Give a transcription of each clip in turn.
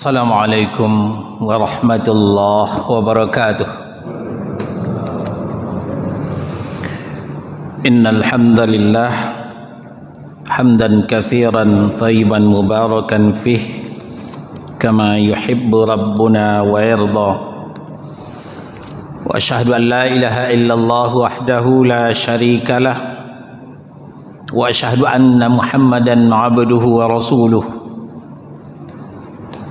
السلام عليكم ورحمة الله وبركاته إن الحمد لله حمدا كثيرا طيبا مباركا فيه كما يحب ربنا ويرضى وأشهد أن لا إله إلا الله وحده لا شريك له وأشهد أن محمدا عبده ورسوله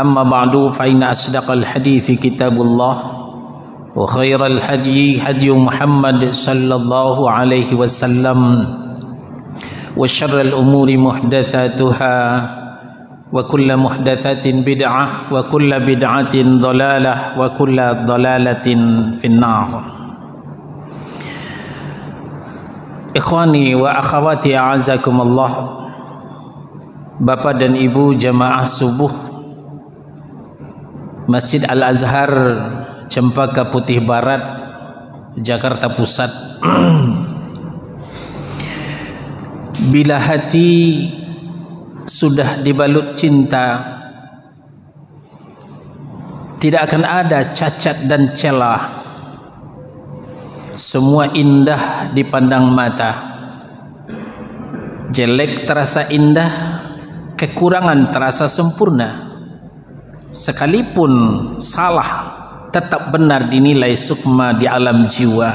أما بعد فإن أصدق الحديث كتاب الله وخير الهدي هدي محمد صلى الله عليه وسلم وشر الأمور محدثاتها وكل محدثة بدعة وكل بدعة ضلالة وكل ضلالة في النار إخواني وأخواتي أعزكم الله Allah Bapak dan Ibu jamaah subuh Masjid Al Azhar Cempaka Putih Barat Jakarta Pusat Bila hati sudah dibalut cinta tidak akan ada cacat dan celah semua indah dipandang mata jelek terasa indah kekurangan terasa sempurna sekalipun salah tetap benar dinilai sukma di alam jiwa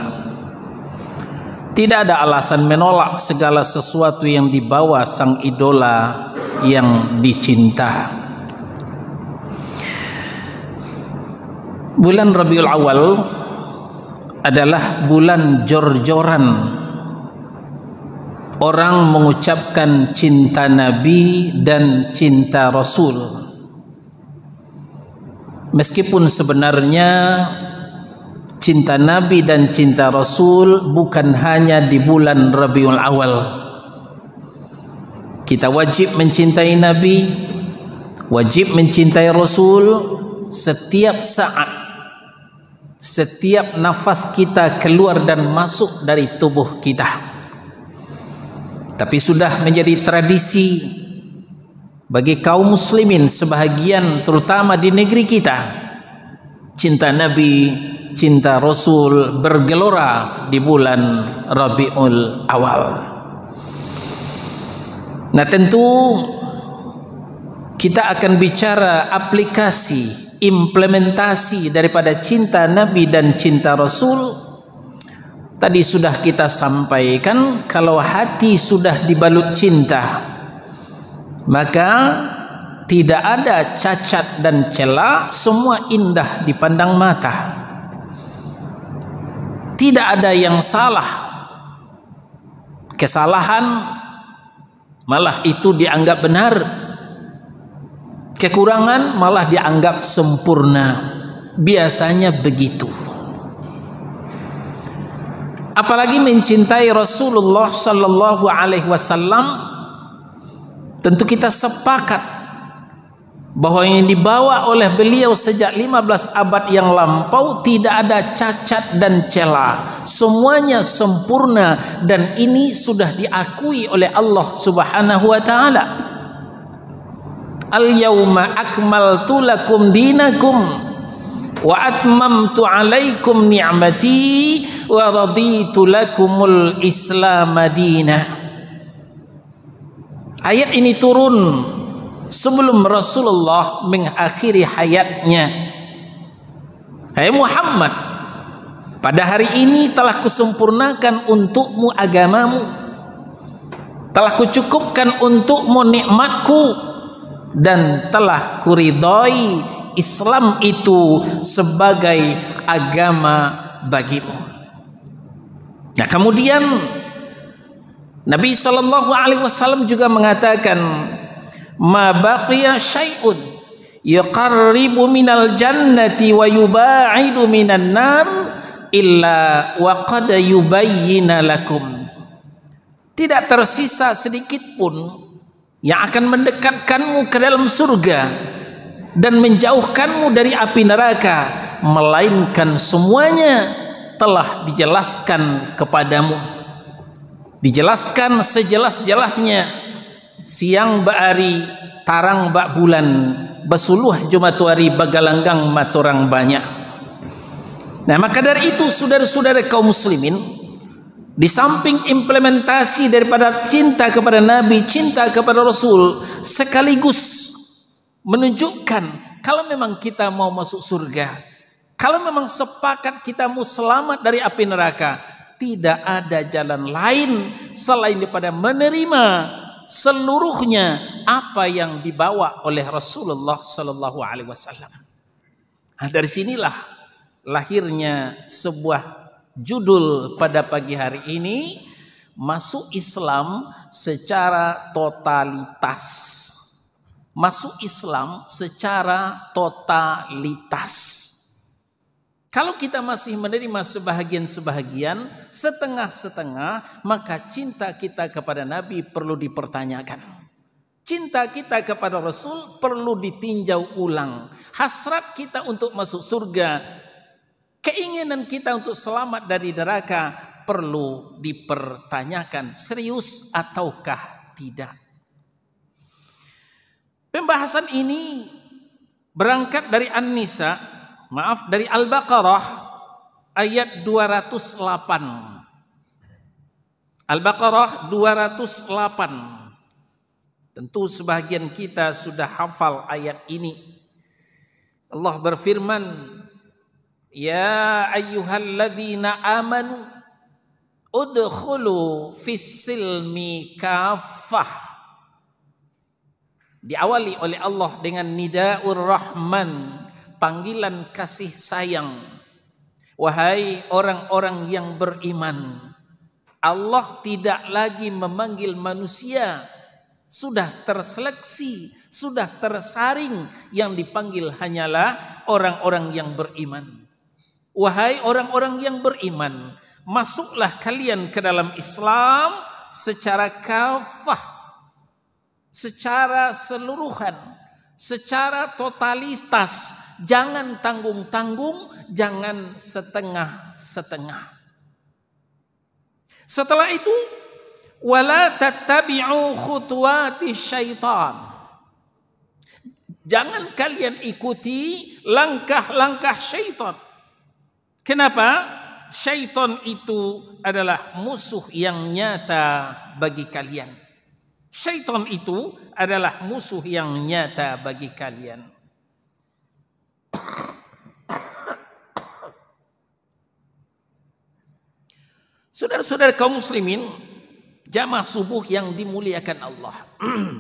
tidak ada alasan menolak segala sesuatu yang dibawa sang idola yang dicinta bulan Rabiul Awal adalah bulan jor-joran orang mengucapkan cinta Nabi dan cinta Rasul Meskipun sebenarnya cinta Nabi dan cinta Rasul bukan hanya di bulan Rabiul Awal. Kita wajib mencintai Nabi, wajib mencintai Rasul setiap saat. Setiap nafas kita keluar dan masuk dari tubuh kita. Tapi sudah menjadi tradisi bagi kaum muslimin sebahagian terutama di negeri kita cinta Nabi cinta Rasul bergelora di bulan Rabiul Awal nah tentu kita akan bicara aplikasi implementasi daripada cinta Nabi dan cinta Rasul tadi sudah kita sampaikan kalau hati sudah dibalut cinta maka tidak ada cacat dan celah semua indah dipandang mata tidak ada yang salah kesalahan malah itu dianggap benar kekurangan malah dianggap sempurna biasanya begitu apalagi mencintai Rasulullah sallallahu alaihi wasallam Tentu kita sepakat bahwa yang dibawa oleh beliau sejak 15 abad yang lampau tidak ada cacat dan celah. Semuanya sempurna dan ini sudah diakui oleh Allah Subhanahu wa taala. Al-yauma akmaltu lakum dinakum wa atmamtu alaikum ni'mati wa raditu lakumul islam madinah Ayat ini turun sebelum Rasulullah mengakhiri hayatnya. Hai hey Muhammad, pada hari ini telah kusempurnakan untukmu agamamu. Telah kucukupkan untukmu nikmatku dan telah kuridhoi Islam itu sebagai agama bagimu. Nah, kemudian Nabi Shallallahu Alaihi Wasallam juga mengatakan, ma baqiya syai'un yaqarribu minal jannati wa yuba'idu minan nar illa wa qad yubayyina lakum. Tidak tersisa sedikit pun yang akan mendekatkanmu ke dalam surga dan menjauhkanmu dari api neraka melainkan semuanya telah dijelaskan kepadamu dijelaskan sejelas-jelasnya siang ba'ari tarang bak bulan besuluh jumatuari bagalanggang maturang banyak nah maka dari itu saudara-saudara kaum muslimin di samping implementasi daripada cinta kepada Nabi, cinta kepada Rasul, sekaligus menunjukkan kalau memang kita mau masuk surga, kalau memang sepakat kita mau selamat dari api neraka, tidak ada jalan lain selain daripada menerima seluruhnya apa yang dibawa oleh Rasulullah Sallallahu Alaihi Wasallam. Nah, dari sinilah lahirnya sebuah judul pada pagi hari ini masuk Islam secara totalitas. Masuk Islam secara totalitas. Kalau kita masih menerima sebahagian-sebahagian, setengah-setengah, maka cinta kita kepada Nabi perlu dipertanyakan. Cinta kita kepada Rasul perlu ditinjau ulang. Hasrat kita untuk masuk surga, keinginan kita untuk selamat dari neraka perlu dipertanyakan serius ataukah tidak. Pembahasan ini berangkat dari An-Nisa maaf dari Al-Baqarah ayat 208. Al-Baqarah 208. Tentu sebagian kita sudah hafal ayat ini. Allah berfirman, "Ya ayyuhalladzina amanu udkhulu fis silmi kafah." Diawali oleh Allah dengan nidaur rahman panggilan kasih sayang. Wahai orang-orang yang beriman, Allah tidak lagi memanggil manusia, sudah terseleksi, sudah tersaring yang dipanggil hanyalah orang-orang yang beriman. Wahai orang-orang yang beriman, masuklah kalian ke dalam Islam secara kafah, secara seluruhan secara totalitas. Jangan tanggung-tanggung, jangan setengah-setengah. Setelah itu, wala tattabi'u khutuwati syaitan. Jangan kalian ikuti langkah-langkah syaitan. Kenapa? Syaitan itu adalah musuh yang nyata bagi kalian. Syaitan itu adalah musuh yang nyata bagi kalian. Saudara-saudara kaum muslimin, jamaah subuh yang dimuliakan Allah.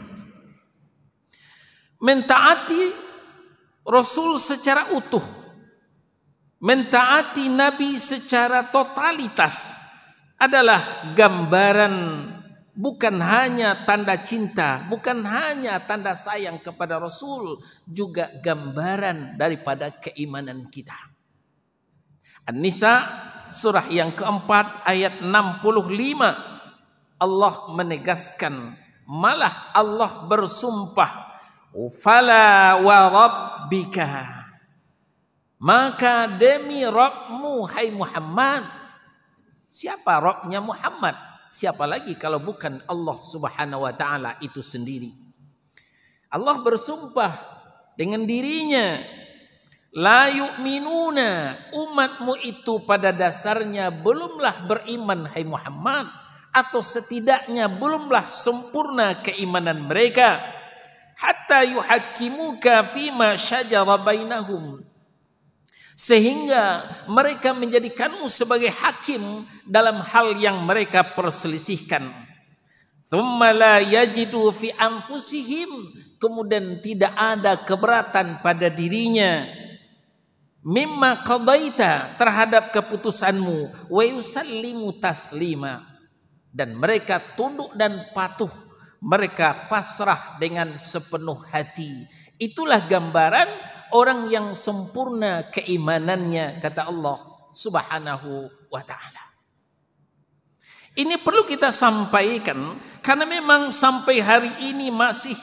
Mentaati Rasul secara utuh. Mentaati Nabi secara totalitas adalah gambaran bukan hanya tanda cinta, bukan hanya tanda sayang kepada Rasul, juga gambaran daripada keimanan kita. An-Nisa surah yang keempat ayat 65 Allah menegaskan malah Allah bersumpah ufala wa rabbika maka demi Rabbmu hai Muhammad siapa Rabbnya Muhammad siapa lagi kalau bukan Allah Subhanahu wa taala itu sendiri. Allah bersumpah dengan dirinya, la yu'minuna umatmu itu pada dasarnya belumlah beriman hai Muhammad atau setidaknya belumlah sempurna keimanan mereka hatta yuhaqqimuka fima syajara bainahum sehingga mereka menjadikanmu sebagai hakim dalam hal yang mereka perselisihkan. yajidu fi anfusihim kemudian tidak ada keberatan pada dirinya mimma qadaita terhadap keputusanmu wa yusallimu taslima dan mereka tunduk dan patuh mereka pasrah dengan sepenuh hati itulah gambaran orang yang sempurna keimanannya kata Allah Subhanahu wa taala. Ini perlu kita sampaikan karena memang sampai hari ini masih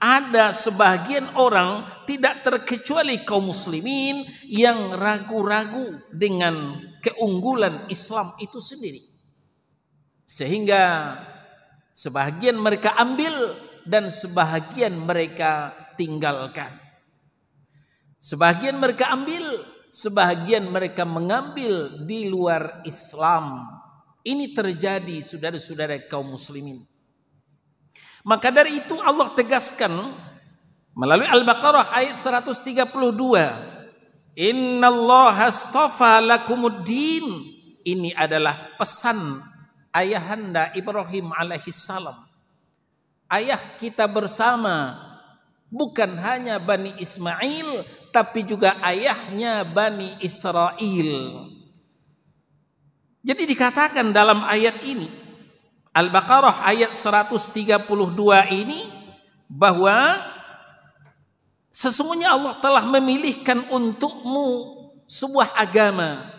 ada sebagian orang tidak terkecuali kaum muslimin yang ragu-ragu dengan keunggulan Islam itu sendiri. Sehingga sebagian mereka ambil dan sebagian mereka tinggalkan. Sebagian mereka ambil, sebagian mereka mengambil di luar Islam. Ini terjadi saudara-saudara kaum muslimin. Maka dari itu Allah tegaskan melalui Al-Baqarah ayat 132. Inna Allah astafa lakumuddin. Ini adalah pesan ayahanda Ibrahim alaihissalam. Ayah kita bersama bukan hanya Bani Ismail tapi juga ayahnya Bani Israel. Jadi dikatakan dalam ayat ini Al-Baqarah ayat 132 ini bahwa sesungguhnya Allah telah memilihkan untukmu sebuah agama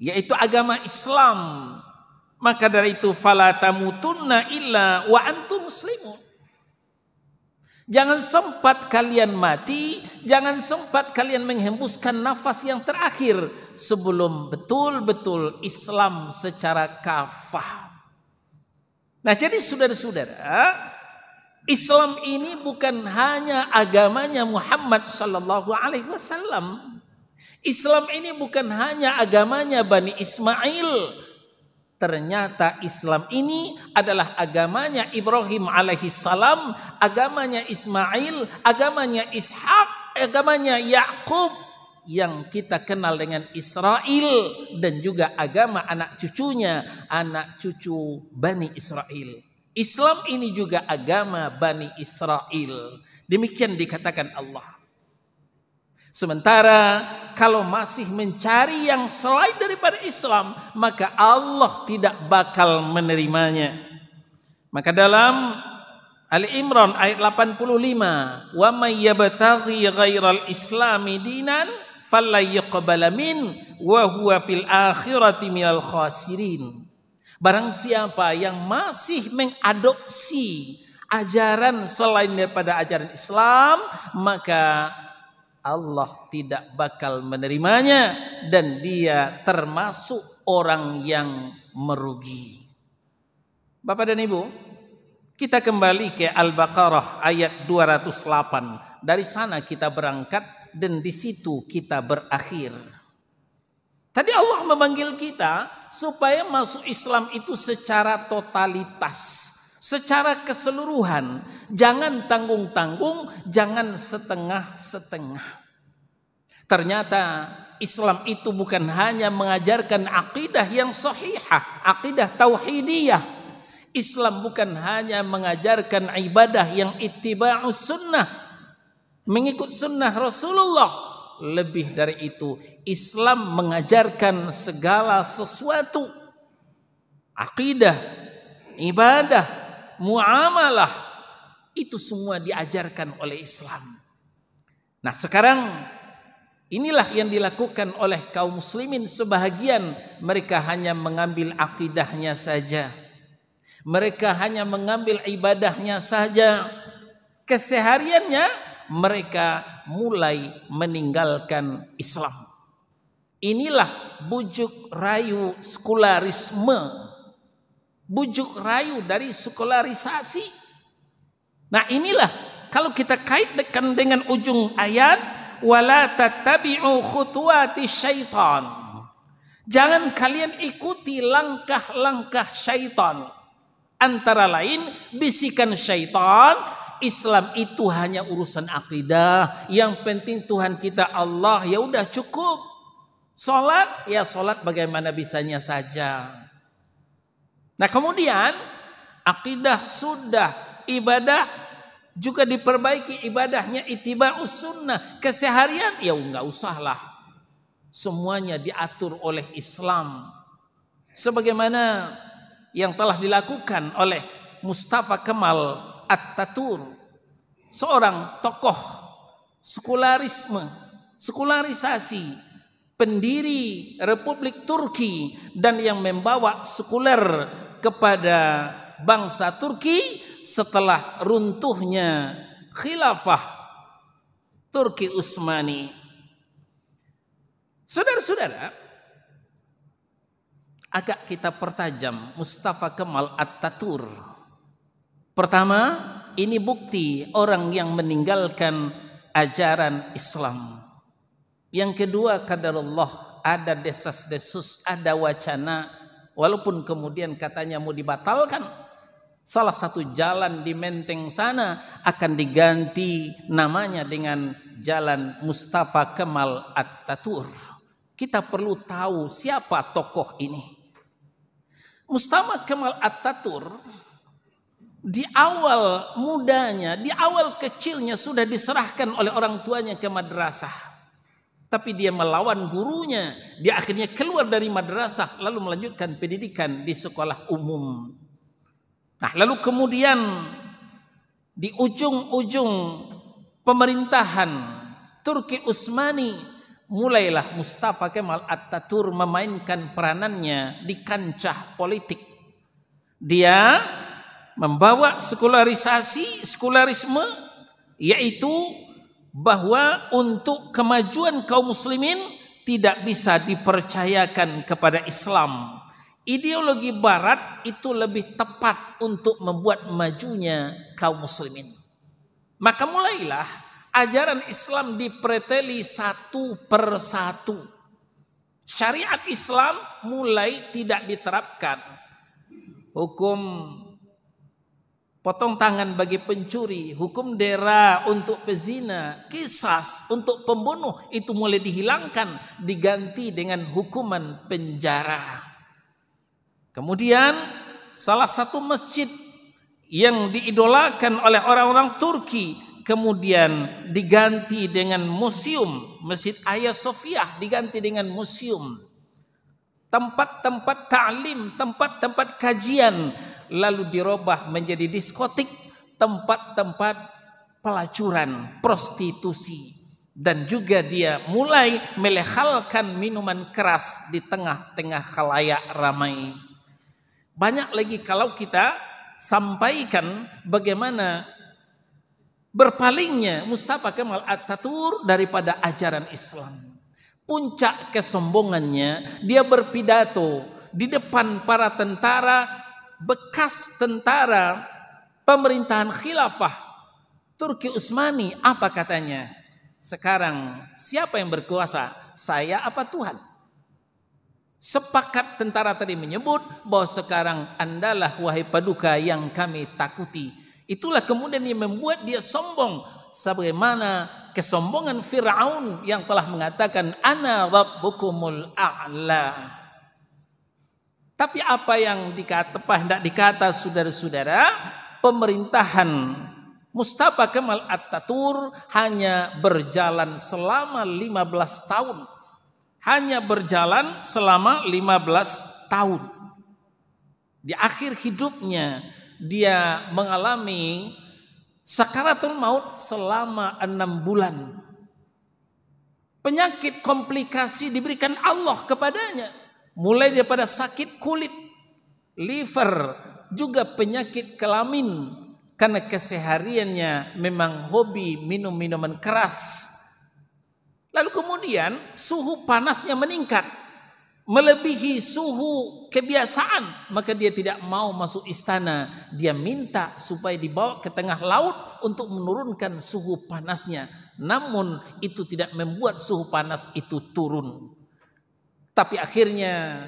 yaitu agama Islam. Maka dari itu fala tamutunna illa wa antum muslimun. Jangan sempat kalian mati, jangan sempat kalian menghembuskan nafas yang terakhir sebelum betul-betul Islam secara kafah. Nah, jadi saudara-saudara, Islam ini bukan hanya agamanya Muhammad sallallahu alaihi wasallam. Islam ini bukan hanya agamanya Bani Ismail, Ternyata Islam ini adalah agamanya Ibrahim alaihissalam, agamanya Ismail, agamanya Ishak, agamanya Yakub yang kita kenal dengan Israel dan juga agama anak cucunya, anak cucu Bani Israel. Islam ini juga agama Bani Israel. Demikian dikatakan Allah. Sementara kalau masih mencari yang selain daripada Islam, maka Allah tidak bakal menerimanya. Maka dalam Ali Imran ayat 85, "Wa may yabtaghi ghairal islami dinan min wa huwa fil akhirati minal khasirin." Barang siapa yang masih mengadopsi ajaran selain daripada ajaran Islam, maka Allah tidak bakal menerimanya dan dia termasuk orang yang merugi. Bapak dan Ibu, kita kembali ke Al-Baqarah ayat 208. Dari sana kita berangkat dan di situ kita berakhir. Tadi Allah memanggil kita supaya masuk Islam itu secara totalitas secara keseluruhan. Jangan tanggung-tanggung, jangan setengah-setengah. Ternyata Islam itu bukan hanya mengajarkan akidah yang sahihah, akidah tauhidiyah. Islam bukan hanya mengajarkan ibadah yang itibah sunnah, mengikut sunnah Rasulullah. Lebih dari itu, Islam mengajarkan segala sesuatu. Akidah, ibadah, muamalah itu semua diajarkan oleh Islam. Nah, sekarang inilah yang dilakukan oleh kaum muslimin sebahagian mereka hanya mengambil akidahnya saja. Mereka hanya mengambil ibadahnya saja. Kesehariannya mereka mulai meninggalkan Islam. Inilah bujuk rayu sekularisme bujuk rayu dari sekularisasi. Nah inilah kalau kita kaitkan dengan ujung ayat wala tattabi'u khutuwati syaitan. Jangan kalian ikuti langkah-langkah syaitan. Antara lain bisikan syaitan Islam itu hanya urusan akidah. Yang penting Tuhan kita Allah ya udah cukup. Salat ya salat bagaimana bisanya saja. Nah kemudian akidah sudah ibadah juga diperbaiki ibadahnya itiba sunnah keseharian ya nggak usahlah semuanya diatur oleh Islam sebagaimana yang telah dilakukan oleh Mustafa Kemal At-Tatur seorang tokoh sekularisme sekularisasi pendiri Republik Turki dan yang membawa sekuler kepada bangsa Turki setelah runtuhnya khilafah Turki Utsmani. Saudara-saudara, agak kita pertajam Mustafa Kemal Atatürk. Pertama, ini bukti orang yang meninggalkan ajaran Islam. Yang kedua, Allah ada desas-desus, ada wacana walaupun kemudian katanya mau dibatalkan salah satu jalan di Menteng sana akan diganti namanya dengan Jalan Mustafa Kemal At-Tatur. Kita perlu tahu siapa tokoh ini. Mustafa Kemal At-Tatur di awal mudanya, di awal kecilnya sudah diserahkan oleh orang tuanya ke madrasah tapi dia melawan gurunya. Dia akhirnya keluar dari madrasah lalu melanjutkan pendidikan di sekolah umum. Nah, lalu kemudian di ujung-ujung pemerintahan Turki Utsmani mulailah Mustafa Kemal Atatürk memainkan peranannya di kancah politik. Dia membawa sekularisasi, sekularisme yaitu bahwa untuk kemajuan kaum muslimin tidak bisa dipercayakan kepada Islam. Ideologi barat itu lebih tepat untuk membuat majunya kaum muslimin. Maka mulailah ajaran Islam dipreteli satu per satu. Syariat Islam mulai tidak diterapkan. Hukum potong tangan bagi pencuri, hukum dera untuk pezina, kisas untuk pembunuh itu mulai dihilangkan diganti dengan hukuman penjara. Kemudian salah satu masjid yang diidolakan oleh orang-orang Turki kemudian diganti dengan museum, Masjid Ayah Sofiah diganti dengan museum. Tempat-tempat ta'lim, tempat-tempat kajian lalu dirubah menjadi diskotik, tempat-tempat pelacuran, prostitusi dan juga dia mulai melehalkan minuman keras di tengah-tengah khalayak ramai. Banyak lagi kalau kita sampaikan bagaimana berpalingnya Mustafa Kemal Atatur daripada ajaran Islam. Puncak kesombongannya dia berpidato di depan para tentara bekas tentara pemerintahan khilafah Turki Utsmani apa katanya? Sekarang siapa yang berkuasa? Saya apa Tuhan? Sepakat tentara tadi menyebut bahwa sekarang andalah wahai paduka yang kami takuti. Itulah kemudian yang membuat dia sombong sebagaimana kesombongan Firaun yang telah mengatakan ana rabbukumul a'la. Tapi apa yang dikata, apa hendak dikata saudara-saudara, pemerintahan Mustafa Kemal Atatur hanya berjalan selama 15 tahun. Hanya berjalan selama 15 tahun. Di akhir hidupnya dia mengalami sakaratul maut selama enam bulan. Penyakit komplikasi diberikan Allah kepadanya mulai daripada sakit kulit, liver, juga penyakit kelamin karena kesehariannya memang hobi minum minuman keras. Lalu kemudian suhu panasnya meningkat melebihi suhu kebiasaan maka dia tidak mau masuk istana dia minta supaya dibawa ke tengah laut untuk menurunkan suhu panasnya namun itu tidak membuat suhu panas itu turun tapi akhirnya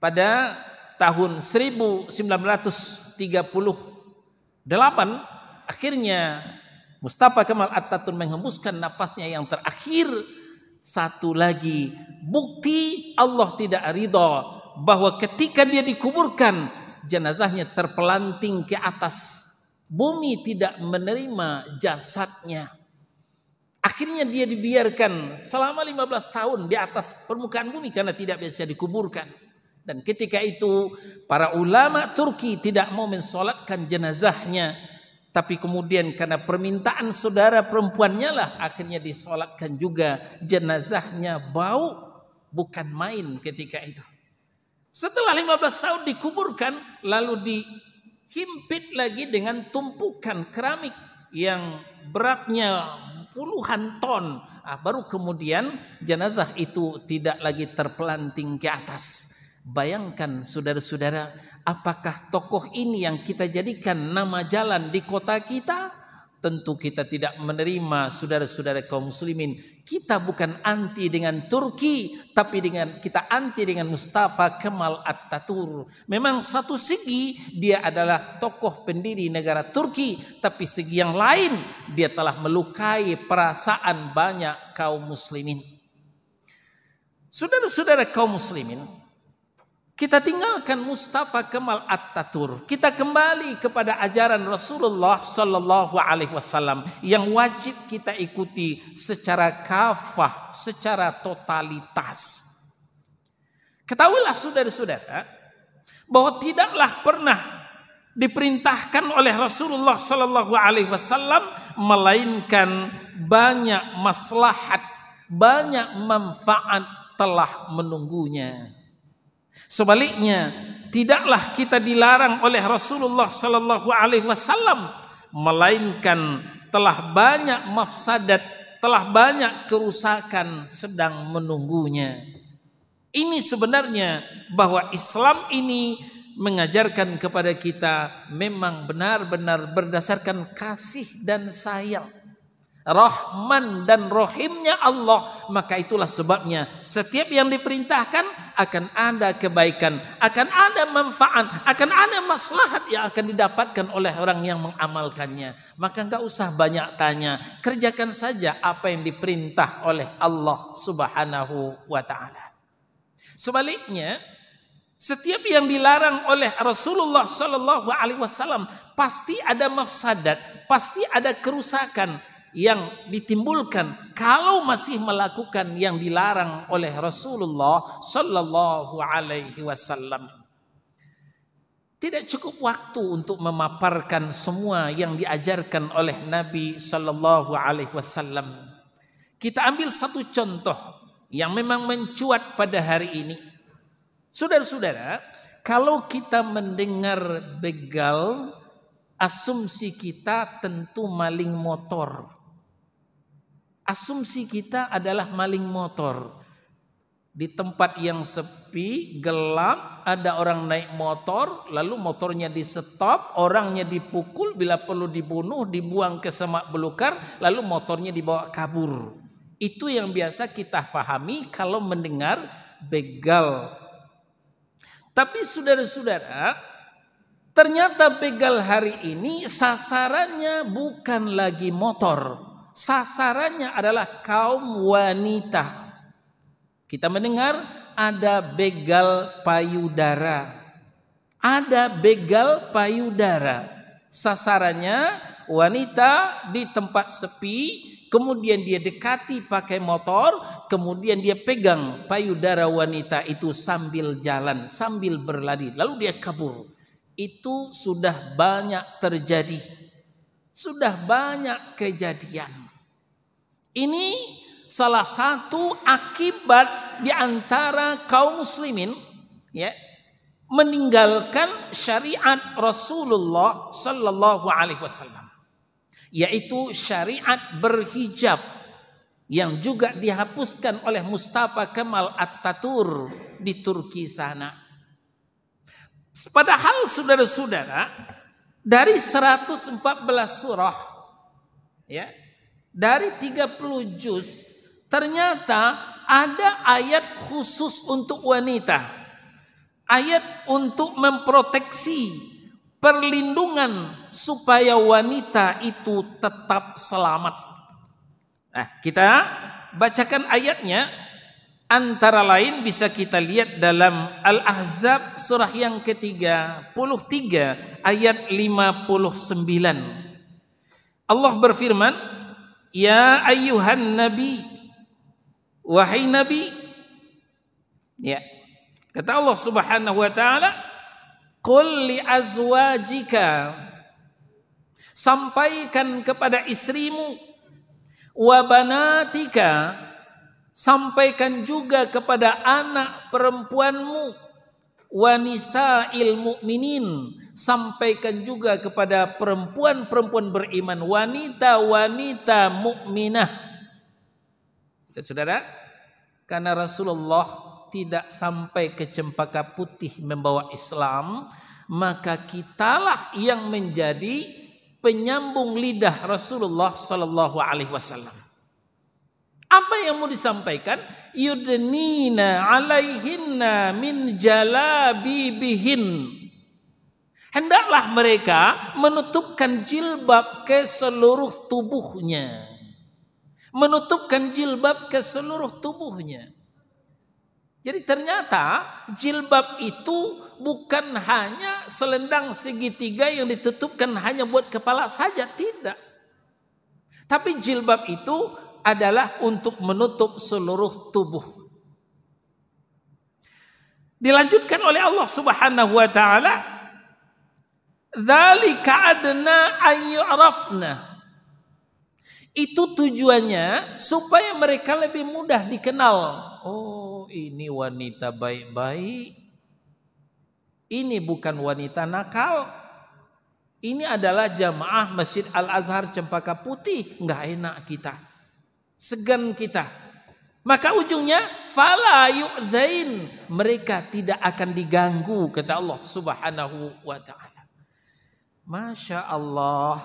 pada tahun 1938 akhirnya Mustafa Kemal Atatürk menghembuskan nafasnya yang terakhir satu lagi bukti Allah tidak ridho bahwa ketika dia dikuburkan jenazahnya terpelanting ke atas bumi tidak menerima jasadnya Akhirnya dia dibiarkan selama 15 tahun di atas permukaan bumi karena tidak bisa dikuburkan. Dan ketika itu para ulama Turki tidak mau mensolatkan jenazahnya. Tapi kemudian karena permintaan saudara perempuannya lah akhirnya disolatkan juga jenazahnya bau bukan main ketika itu. Setelah 15 tahun dikuburkan lalu dihimpit lagi dengan tumpukan keramik yang beratnya puluhan ton. Nah, baru kemudian jenazah itu tidak lagi terpelanting ke atas. Bayangkan saudara-saudara, apakah tokoh ini yang kita jadikan nama jalan di kota kita? tentu kita tidak menerima saudara-saudara kaum muslimin. Kita bukan anti dengan Turki, tapi dengan kita anti dengan Mustafa Kemal Atatürk. Memang satu segi dia adalah tokoh pendiri negara Turki, tapi segi yang lain dia telah melukai perasaan banyak kaum muslimin. Saudara-saudara kaum muslimin, kita tinggalkan Mustafa Kemal Atatürk. Kita kembali kepada ajaran Rasulullah Sallallahu Alaihi Wasallam yang wajib kita ikuti secara kafah, secara totalitas. Ketahuilah saudara-saudara bahwa tidaklah pernah diperintahkan oleh Rasulullah Sallallahu Alaihi Wasallam melainkan banyak maslahat, banyak manfaat telah menunggunya. Sebaliknya, tidaklah kita dilarang oleh Rasulullah Sallallahu Alaihi Wasallam, melainkan telah banyak mafsadat, telah banyak kerusakan sedang menunggunya. Ini sebenarnya bahwa Islam ini mengajarkan kepada kita memang benar-benar berdasarkan kasih dan sayang. Rahman dan rohimnya Allah Maka itulah sebabnya Setiap yang diperintahkan akan ada kebaikan, akan ada manfaat, akan ada maslahat yang akan didapatkan oleh orang yang mengamalkannya. Maka enggak usah banyak tanya, kerjakan saja apa yang diperintah oleh Allah Subhanahu wa taala. Sebaliknya, setiap yang dilarang oleh Rasulullah Shallallahu alaihi wasallam pasti ada mafsadat, pasti ada kerusakan, yang ditimbulkan kalau masih melakukan yang dilarang oleh Rasulullah Sallallahu Alaihi Wasallam. Tidak cukup waktu untuk memaparkan semua yang diajarkan oleh Nabi Sallallahu Alaihi Wasallam. Kita ambil satu contoh yang memang mencuat pada hari ini. Saudara-saudara, kalau kita mendengar begal, asumsi kita tentu maling motor. Asumsi kita adalah maling motor. Di tempat yang sepi, gelap, ada orang naik motor, lalu motornya di stop, orangnya dipukul, bila perlu dibunuh, dibuang ke semak belukar, lalu motornya dibawa kabur. Itu yang biasa kita fahami kalau mendengar begal. Tapi saudara-saudara, ternyata begal hari ini sasarannya bukan lagi motor sasarannya adalah kaum wanita. Kita mendengar ada begal payudara. Ada begal payudara. Sasarannya wanita di tempat sepi, kemudian dia dekati pakai motor, kemudian dia pegang payudara wanita itu sambil jalan, sambil berlari, lalu dia kabur. Itu sudah banyak terjadi. Sudah banyak kejadian. Ini salah satu akibat di antara kaum muslimin ya meninggalkan syariat Rasulullah sallallahu alaihi wasallam yaitu syariat berhijab yang juga dihapuskan oleh Mustafa Kemal At-Tatur di Turki sana. Padahal saudara-saudara dari 114 surah ya dari 30 juz ternyata ada ayat khusus untuk wanita. Ayat untuk memproteksi perlindungan supaya wanita itu tetap selamat. Nah, kita bacakan ayatnya antara lain bisa kita lihat dalam Al-Ahzab surah yang ke-33 ayat 59. Allah berfirman, Ya ayuhan nabi Wahai nabi Ya Kata Allah subhanahu wa ta'ala Qul li azwajika Sampaikan kepada istrimu Wa banatika Sampaikan juga kepada anak perempuanmu wanisa ilmu minin sampaikan juga kepada perempuan-perempuan beriman, wanita-wanita mukminah. Saudara, karena Rasulullah tidak sampai ke cempaka putih membawa Islam, maka kitalah yang menjadi penyambung lidah Rasulullah Shallallahu Alaihi Wasallam. Apa yang mau disampaikan? Yudnina alaihinna min jalabibihin. bihin Hendaklah mereka menutupkan jilbab ke seluruh tubuhnya. Menutupkan jilbab ke seluruh tubuhnya. Jadi ternyata jilbab itu bukan hanya selendang segitiga yang ditutupkan hanya buat kepala saja, tidak. Tapi jilbab itu adalah untuk menutup seluruh tubuh. Dilanjutkan oleh Allah Subhanahu wa taala Zalika adna ayyarafna. Itu tujuannya supaya mereka lebih mudah dikenal. Oh, ini wanita baik-baik. Ini bukan wanita nakal. Ini adalah jamaah Masjid Al-Azhar Cempaka Putih. Enggak enak kita. Segan kita. Maka ujungnya fala yu'zain. Mereka tidak akan diganggu kata Allah Subhanahu wa taala. Masya Allah,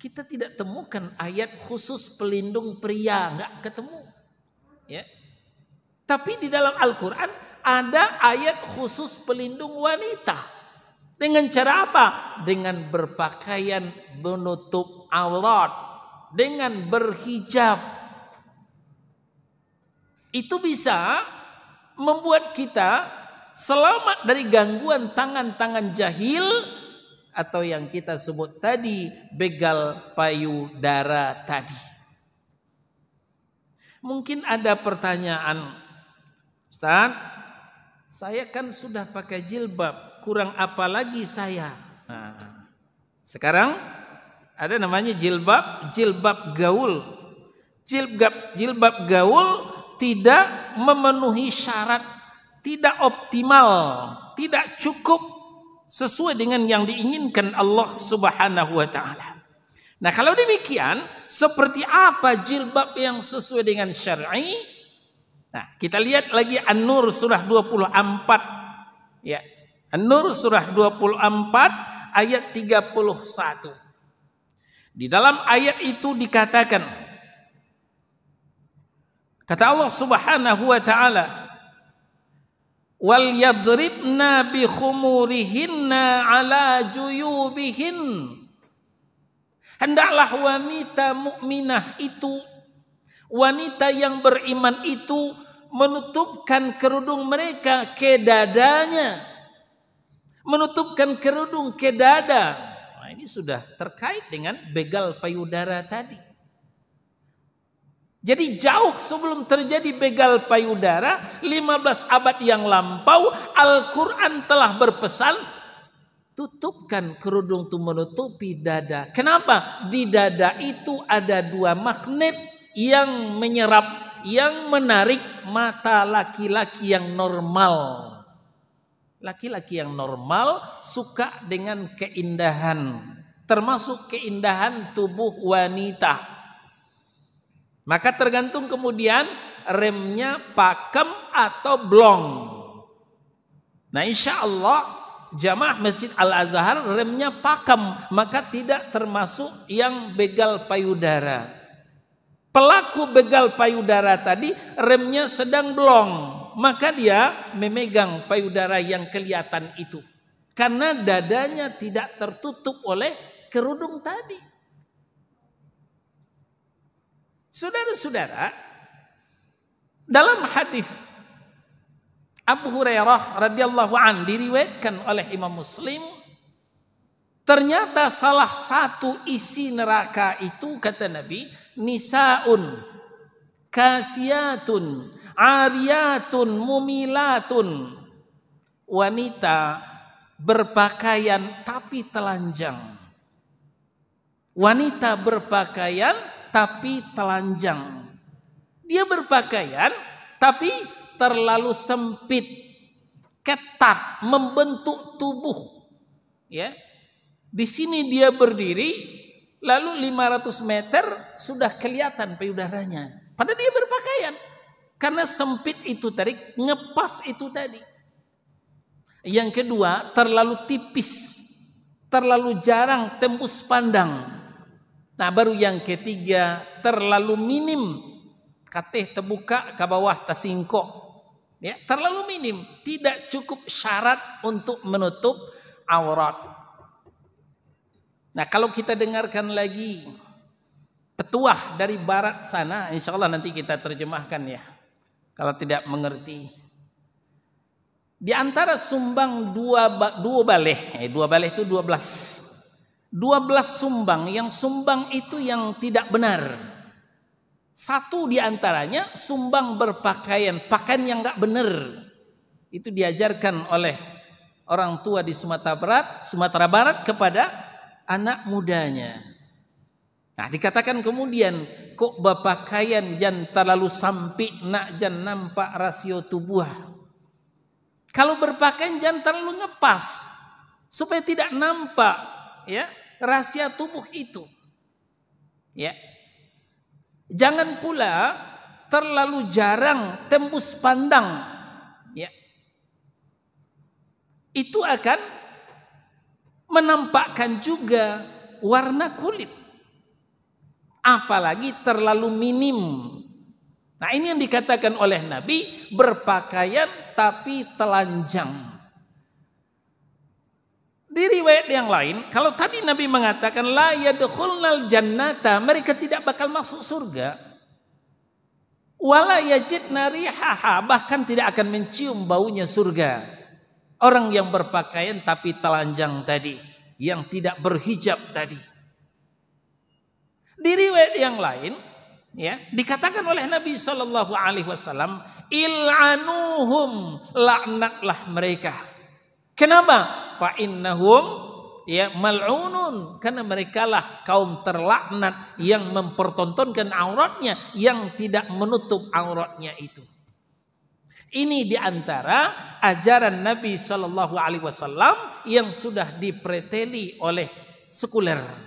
kita tidak temukan ayat khusus pelindung pria, nggak ketemu. Ya. Tapi di dalam Al-Quran ada ayat khusus pelindung wanita. Dengan cara apa? Dengan berpakaian menutup aurat, dengan berhijab. Itu bisa membuat kita selamat dari gangguan tangan-tangan jahil atau yang kita sebut tadi begal payudara tadi. Mungkin ada pertanyaan, Ustaz, saya kan sudah pakai jilbab, kurang apa lagi saya? Nah, sekarang ada namanya jilbab, jilbab gaul. Jilbab jilbab gaul tidak memenuhi syarat, tidak optimal, tidak cukup sesuai dengan yang diinginkan Allah Subhanahu wa taala. Nah, kalau demikian, seperti apa jilbab yang sesuai dengan syar'i? Nah, kita lihat lagi An-Nur surah 24. Ya. An-Nur surah 24 ayat 31. Di dalam ayat itu dikatakan Kata Allah Subhanahu wa taala, wal yadribna bi khumurihinna ala juyubihin hendaklah wanita mukminah itu wanita yang beriman itu menutupkan kerudung mereka ke dadanya menutupkan kerudung ke dada nah ini sudah terkait dengan begal payudara tadi jadi jauh sebelum terjadi begal payudara 15 abad yang lampau Al-Quran telah berpesan tutupkan kerudung itu menutupi dada. Kenapa? Di dada itu ada dua magnet yang menyerap, yang menarik mata laki-laki yang normal. Laki-laki yang normal suka dengan keindahan, termasuk keindahan tubuh wanita. Maka tergantung kemudian remnya pakem atau blong. Nah insya Allah jamaah Masjid Al-Azhar remnya pakem. Maka tidak termasuk yang begal payudara. Pelaku begal payudara tadi remnya sedang blong. Maka dia memegang payudara yang kelihatan itu. Karena dadanya tidak tertutup oleh kerudung tadi. Saudara-saudara, dalam hadis Abu Hurairah radhiyallahu an diriwayatkan oleh Imam Muslim ternyata salah satu isi neraka itu kata Nabi nisaun kasiatun ariyatun mumilatun wanita berpakaian tapi telanjang wanita berpakaian tapi telanjang. Dia berpakaian tapi terlalu sempit, ketat, membentuk tubuh. Ya. Di sini dia berdiri lalu 500 meter sudah kelihatan payudaranya. Padahal dia berpakaian karena sempit itu tadi, ngepas itu tadi. Yang kedua, terlalu tipis, terlalu jarang tembus pandang. Nah baru yang ketiga terlalu minim katih terbuka ke bawah tasingko. Ya, terlalu minim, tidak cukup syarat untuk menutup aurat. Nah kalau kita dengarkan lagi petuah dari barat sana, insya Allah nanti kita terjemahkan ya. Kalau tidak mengerti. Di antara sumbang dua, dua baleh, eh, dua baleh itu dua belas 12 sumbang yang sumbang itu yang tidak benar. Satu diantaranya sumbang berpakaian, pakaian yang nggak benar. Itu diajarkan oleh orang tua di Sumatera Barat, Sumatera Barat kepada anak mudanya. Nah dikatakan kemudian kok berpakaian jan terlalu sampi nak jan nampak rasio tubuh. Kalau berpakaian jan terlalu ngepas supaya tidak nampak ya rahasia tubuh itu. Ya. Jangan pula terlalu jarang tembus pandang. Ya. Itu akan menampakkan juga warna kulit. Apalagi terlalu minim. Nah ini yang dikatakan oleh Nabi berpakaian tapi telanjang. Di riwayat yang lain, kalau tadi Nabi mengatakan la yadkhulnal jannata, mereka tidak bakal masuk surga. Wala yajidna rihaha, bahkan tidak akan mencium baunya surga. Orang yang berpakaian tapi telanjang tadi, yang tidak berhijab tadi. Di riwayat yang lain, ya, dikatakan oleh Nabi Shallallahu alaihi wasallam, "Ilanuhum, laknatlah mereka." Kenapa? fa innahum ya mal'unun karena merekalah kaum terlaknat yang mempertontonkan auratnya yang tidak menutup auratnya itu. Ini diantara ajaran Nabi Shallallahu Alaihi Wasallam yang sudah dipreteli oleh sekuler.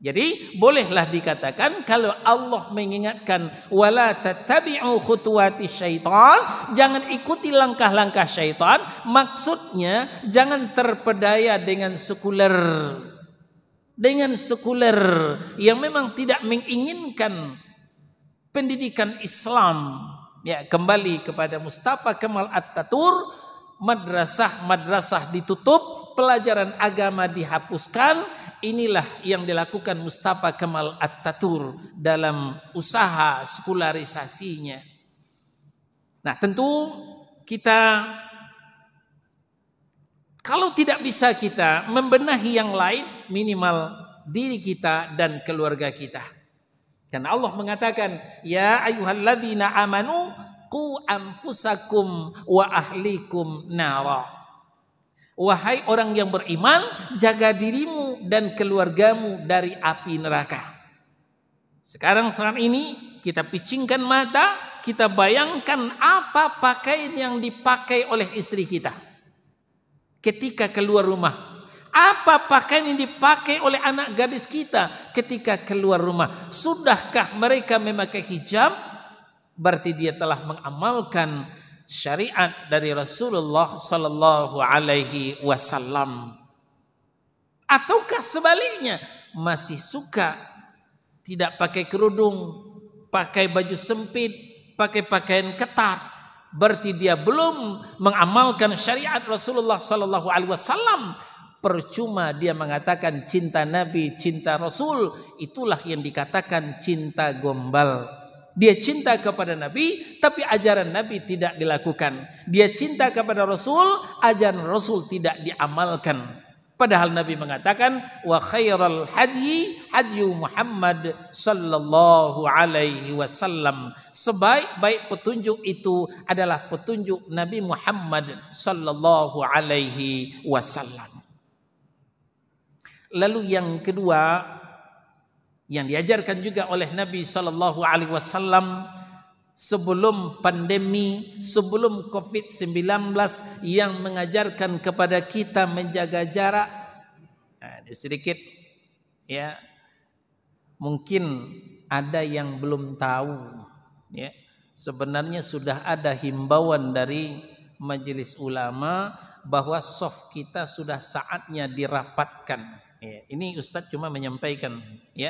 Jadi bolehlah dikatakan kalau Allah mengingatkan wala tattabi'u khutuwati syaitan, jangan ikuti langkah-langkah syaitan, maksudnya jangan terpedaya dengan sekuler. Dengan sekuler yang memang tidak menginginkan pendidikan Islam. Ya, kembali kepada Mustafa Kemal At-Tatur, madrasah-madrasah ditutup, pelajaran agama dihapuskan, inilah yang dilakukan Mustafa Kemal Atatürk dalam usaha sekularisasinya. Nah, tentu kita kalau tidak bisa kita membenahi yang lain, minimal diri kita dan keluarga kita. Dan Allah mengatakan, "Ya ayuhalladzina amanu ku anfusakum wa ahlikum nara." Wahai orang yang beriman, jaga dirimu dan keluargamu dari api neraka. Sekarang saat ini kita picingkan mata, kita bayangkan apa pakaian yang dipakai oleh istri kita ketika keluar rumah. Apa pakaian yang dipakai oleh anak gadis kita ketika keluar rumah? Sudahkah mereka memakai hijab? Berarti dia telah mengamalkan syariat dari Rasulullah Sallallahu Alaihi Wasallam? Ataukah sebaliknya masih suka tidak pakai kerudung, pakai baju sempit, pakai pakaian ketat? Berarti dia belum mengamalkan syariat Rasulullah Sallallahu Alaihi Wasallam. Percuma dia mengatakan cinta Nabi, cinta Rasul, itulah yang dikatakan cinta gombal. Dia cinta kepada Nabi, tapi ajaran Nabi tidak dilakukan. Dia cinta kepada Rasul, ajaran Rasul tidak diamalkan. Padahal Nabi mengatakan, wa khairal hadyi hadyu Muhammad sallallahu alaihi wasallam. Sebaik-baik petunjuk itu adalah petunjuk Nabi Muhammad sallallahu alaihi wasallam. Lalu yang kedua, yang diajarkan juga oleh Nabi Shallallahu Alaihi Wasallam sebelum pandemi, sebelum COVID-19 yang mengajarkan kepada kita menjaga jarak. Nah, sedikit ya mungkin ada yang belum tahu ya sebenarnya sudah ada himbauan dari majelis ulama bahwa soft kita sudah saatnya dirapatkan ya, ini Ustadz cuma menyampaikan ya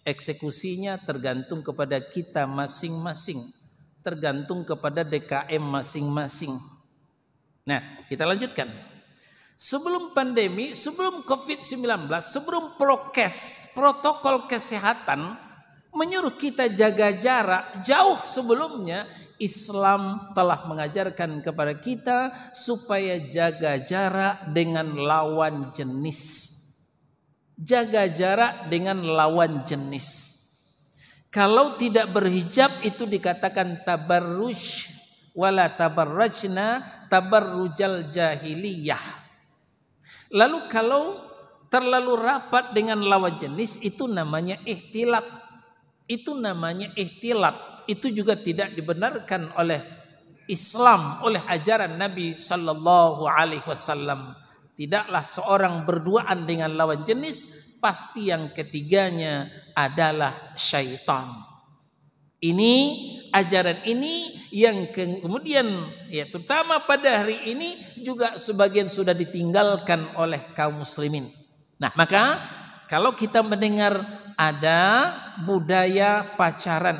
Eksekusinya tergantung kepada kita masing-masing, tergantung kepada DKM masing-masing. Nah, kita lanjutkan. Sebelum pandemi, sebelum COVID-19, sebelum prokes, protokol kesehatan menyuruh kita jaga jarak jauh sebelumnya, Islam telah mengajarkan kepada kita supaya jaga jarak dengan lawan jenis jaga jarak dengan lawan jenis. Kalau tidak berhijab itu dikatakan tabarruj wala tabarrajna tabarrujal jahiliyah. Lalu kalau terlalu rapat dengan lawan jenis itu namanya ikhtilat. Itu namanya ikhtilat. Itu juga tidak dibenarkan oleh Islam, oleh ajaran Nabi sallallahu alaihi wasallam. Tidaklah seorang berduaan dengan lawan jenis, pasti yang ketiganya adalah syaitan. Ini ajaran ini yang kemudian ya terutama pada hari ini juga sebagian sudah ditinggalkan oleh kaum muslimin. Nah, maka kalau kita mendengar ada budaya pacaran,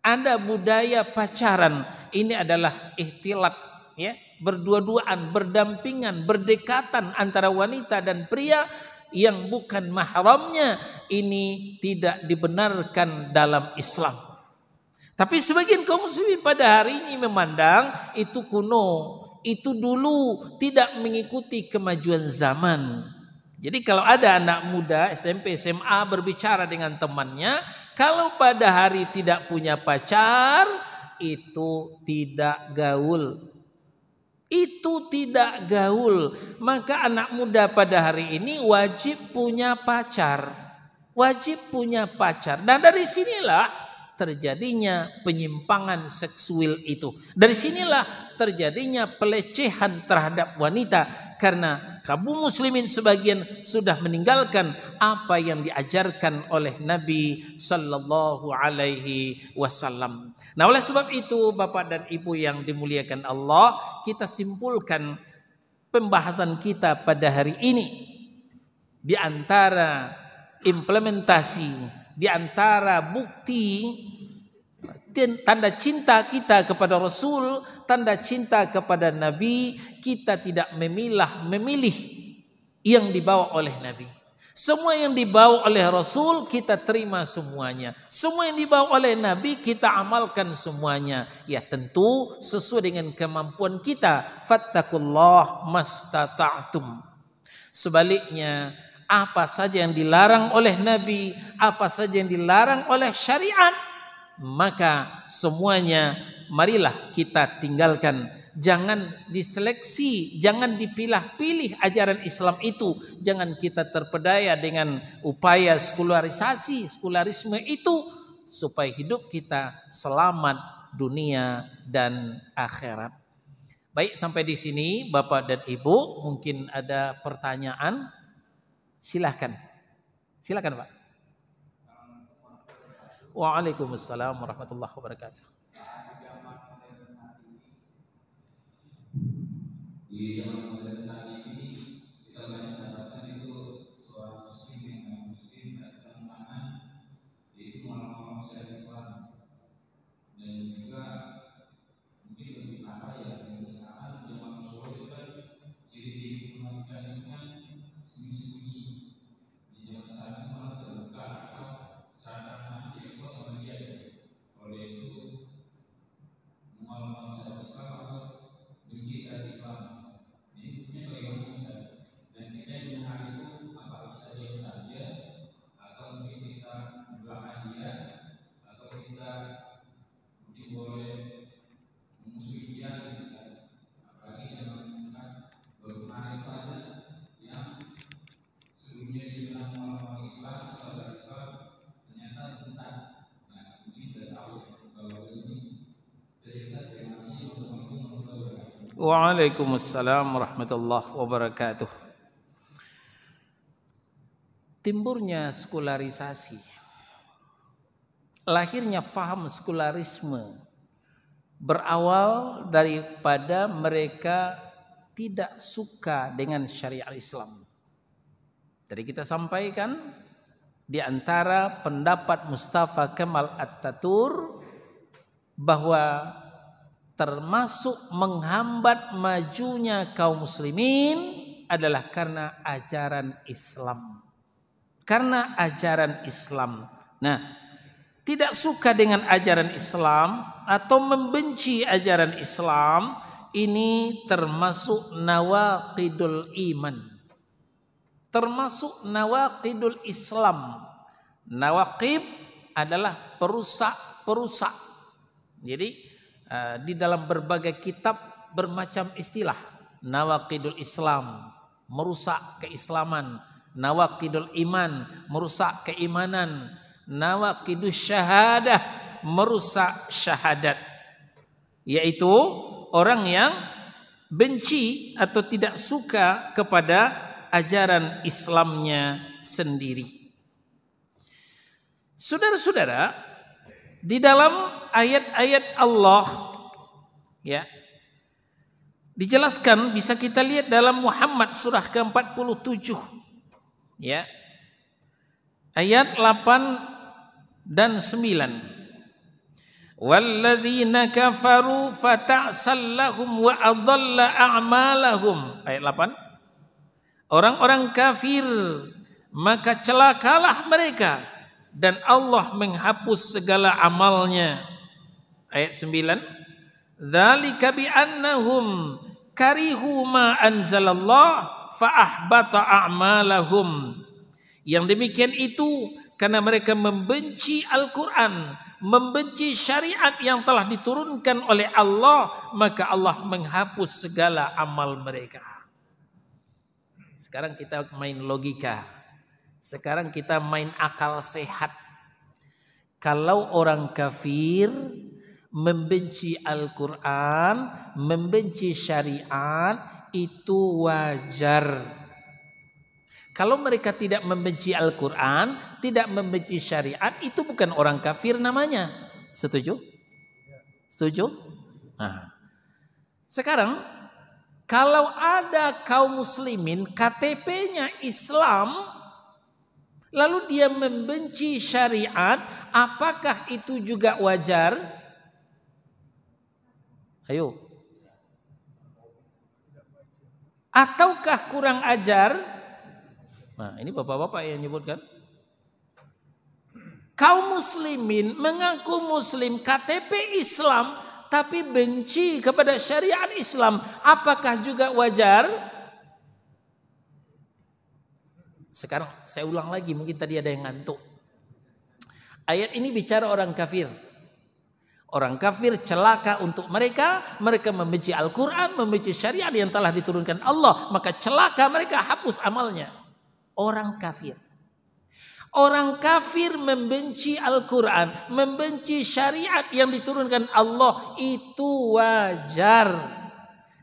ada budaya pacaran, ini adalah ikhtilat ya berdua-duaan, berdampingan, berdekatan antara wanita dan pria yang bukan mahramnya ini tidak dibenarkan dalam Islam. Tapi sebagian kaum muslimin pada hari ini memandang itu kuno, itu dulu tidak mengikuti kemajuan zaman. Jadi kalau ada anak muda SMP SMA berbicara dengan temannya, kalau pada hari tidak punya pacar itu tidak gaul, itu tidak gaul. Maka anak muda pada hari ini wajib punya pacar. Wajib punya pacar. Dan dari sinilah terjadinya penyimpangan seksual itu. Dari sinilah terjadinya pelecehan terhadap wanita. Karena kaum muslimin sebagian sudah meninggalkan apa yang diajarkan oleh Nabi Sallallahu Alaihi Wasallam. Nah, oleh sebab itu Bapak dan Ibu yang dimuliakan Allah, kita simpulkan pembahasan kita pada hari ini di antara implementasi, di antara bukti tanda cinta kita kepada Rasul, tanda cinta kepada Nabi, kita tidak memilah memilih yang dibawa oleh Nabi. Semua yang dibawa oleh Rasul kita terima semuanya. Semua yang dibawa oleh Nabi kita amalkan semuanya. Ya tentu sesuai dengan kemampuan kita. Fattakullah mastata'tum. Sebaliknya apa saja yang dilarang oleh Nabi, apa saja yang dilarang oleh syariat, maka semuanya marilah kita tinggalkan jangan diseleksi, jangan dipilah-pilih ajaran Islam itu. Jangan kita terpedaya dengan upaya sekularisasi, sekularisme itu supaya hidup kita selamat dunia dan akhirat. Baik, sampai di sini Bapak dan Ibu, mungkin ada pertanyaan? Silahkan. Silahkan Pak. Waalaikumsalam warahmatullahi wabarakatuh. di zaman modernisasi Waalaikumsalam warahmatullahi wabarakatuh. Timburnya sekularisasi, lahirnya faham sekularisme berawal daripada mereka tidak suka dengan syariat Islam. Jadi kita sampaikan di antara pendapat Mustafa Kemal Atatürk bahwa termasuk menghambat majunya kaum muslimin adalah karena ajaran Islam. Karena ajaran Islam. Nah, tidak suka dengan ajaran Islam atau membenci ajaran Islam ini termasuk nawaqidul iman. Termasuk nawaqidul Islam. Nawaqib adalah perusak-perusak. Jadi Eh, di dalam berbagai kitab bermacam istilah nawakidul Islam merusak keislaman nawakidul iman merusak keimanan nawakidus syahadah merusak syahadat yaitu orang yang benci atau tidak suka kepada ajaran Islamnya sendiri Saudara-saudara di dalam ayat-ayat Allah ya dijelaskan bisa kita lihat dalam Muhammad surah ke-47 ya ayat 8 dan 9 Walladzina kafaru fata'sallahum wa adalla a'malahum ayat 8 Orang-orang kafir maka celakalah mereka dan Allah menghapus segala amalnya Ayat 9. Dzalika bi karihu ma anzalallah fa ahbata a'malahum. Yang demikian itu karena mereka membenci Al-Qur'an, membenci syariat yang telah diturunkan oleh Allah, maka Allah menghapus segala amal mereka. Sekarang kita main logika. Sekarang kita main akal sehat. Kalau orang kafir membenci Al-Quran, membenci syariat itu wajar. Kalau mereka tidak membenci Al-Quran, tidak membenci syariat, itu bukan orang kafir namanya. Setuju? Setuju? Nah. Sekarang, kalau ada kaum muslimin KTP-nya Islam, lalu dia membenci syariat, apakah itu juga wajar? Ayo. Ataukah kurang ajar? Nah, ini bapak-bapak yang nyebutkan. kau muslimin mengaku muslim KTP Islam tapi benci kepada syariat Islam, apakah juga wajar? Sekarang saya ulang lagi, mungkin tadi ada yang ngantuk. Ayat ini bicara orang kafir. Orang kafir celaka untuk mereka, mereka membenci Al-Quran, membenci syariat yang telah diturunkan Allah, maka celaka mereka hapus amalnya. Orang kafir. Orang kafir membenci Al-Quran, membenci syariat yang diturunkan Allah itu wajar.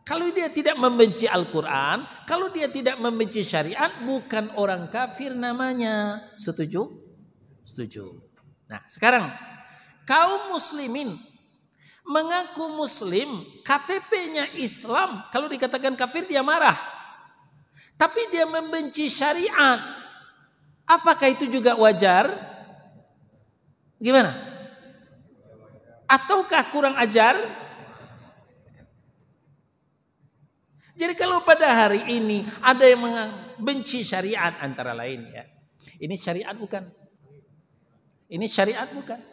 Kalau dia tidak membenci Al-Quran, kalau dia tidak membenci syariat, bukan orang kafir namanya. Setuju? Setuju. Nah, sekarang kaum muslimin mengaku muslim, KTP-nya Islam, kalau dikatakan kafir dia marah. Tapi dia membenci syariat. Apakah itu juga wajar? Gimana? Ataukah kurang ajar? Jadi kalau pada hari ini ada yang membenci syariat antara lain ya. Ini syariat bukan. Ini syariat bukan.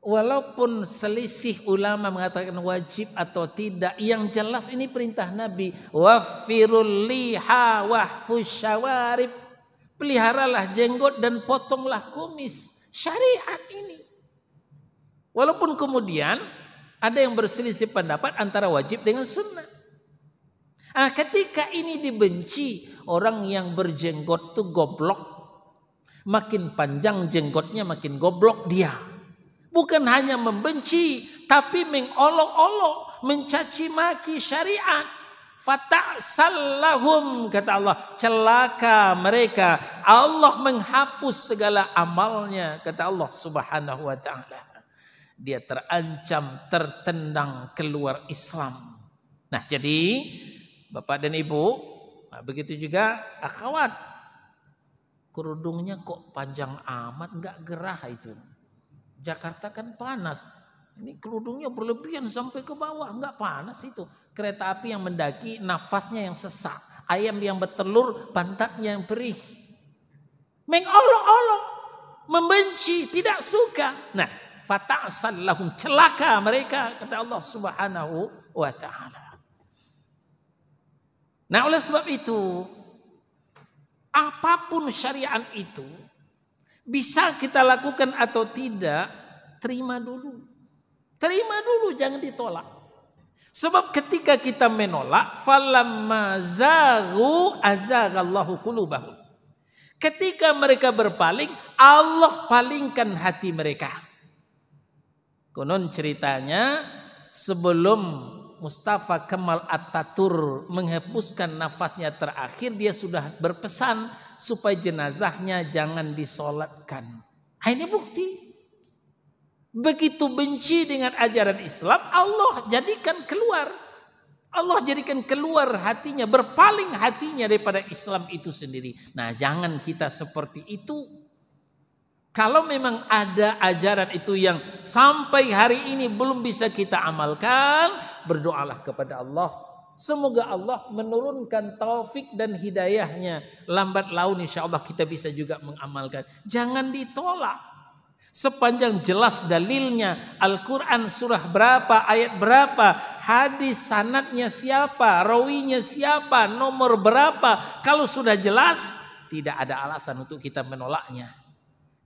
Walaupun selisih ulama mengatakan wajib atau tidak, yang jelas ini perintah Nabi. Wafirul liha Peliharalah jenggot dan potonglah kumis. Syariat ini. Walaupun kemudian ada yang berselisih pendapat antara wajib dengan sunnah. Nah, ketika ini dibenci, orang yang berjenggot tuh goblok. Makin panjang jenggotnya makin goblok dia. Bukan hanya membenci, tapi mengolok-olok, mencaci maki syariat. Fatah Fatasallahum kata Allah, celaka mereka. Allah menghapus segala amalnya kata Allah Subhanahu wa taala. Dia terancam tertendang keluar Islam. Nah, jadi Bapak dan Ibu, nah, begitu juga akhwat. Kerudungnya kok panjang amat, nggak gerah itu. Jakarta kan panas. Ini kerudungnya berlebihan sampai ke bawah, nggak panas itu. Kereta api yang mendaki, nafasnya yang sesak. Ayam yang bertelur, pantatnya yang perih. Mengolok-olok, membenci, tidak suka. Nah, fatasal celaka mereka kata Allah Subhanahu wa taala. Nah, oleh sebab itu apapun syariat itu bisa kita lakukan atau tidak, terima dulu. Terima dulu, jangan ditolak. Sebab ketika kita menolak, falamma zaghu qulubahum. Ketika mereka berpaling, Allah palingkan hati mereka. Konon ceritanya sebelum Mustafa Kemal Atatürk menghapuskan nafasnya terakhir, dia sudah berpesan supaya jenazahnya jangan disolatkan. Nah, ini bukti. Begitu benci dengan ajaran Islam, Allah jadikan keluar. Allah jadikan keluar hatinya, berpaling hatinya daripada Islam itu sendiri. Nah, jangan kita seperti itu. Kalau memang ada ajaran itu yang sampai hari ini belum bisa kita amalkan, berdoalah kepada Allah Semoga Allah menurunkan taufik dan hidayahnya. Lambat laun insya Allah kita bisa juga mengamalkan. Jangan ditolak. Sepanjang jelas dalilnya Al-Quran surah berapa, ayat berapa Hadis sanatnya siapa, rawinya siapa, nomor berapa Kalau sudah jelas tidak ada alasan untuk kita menolaknya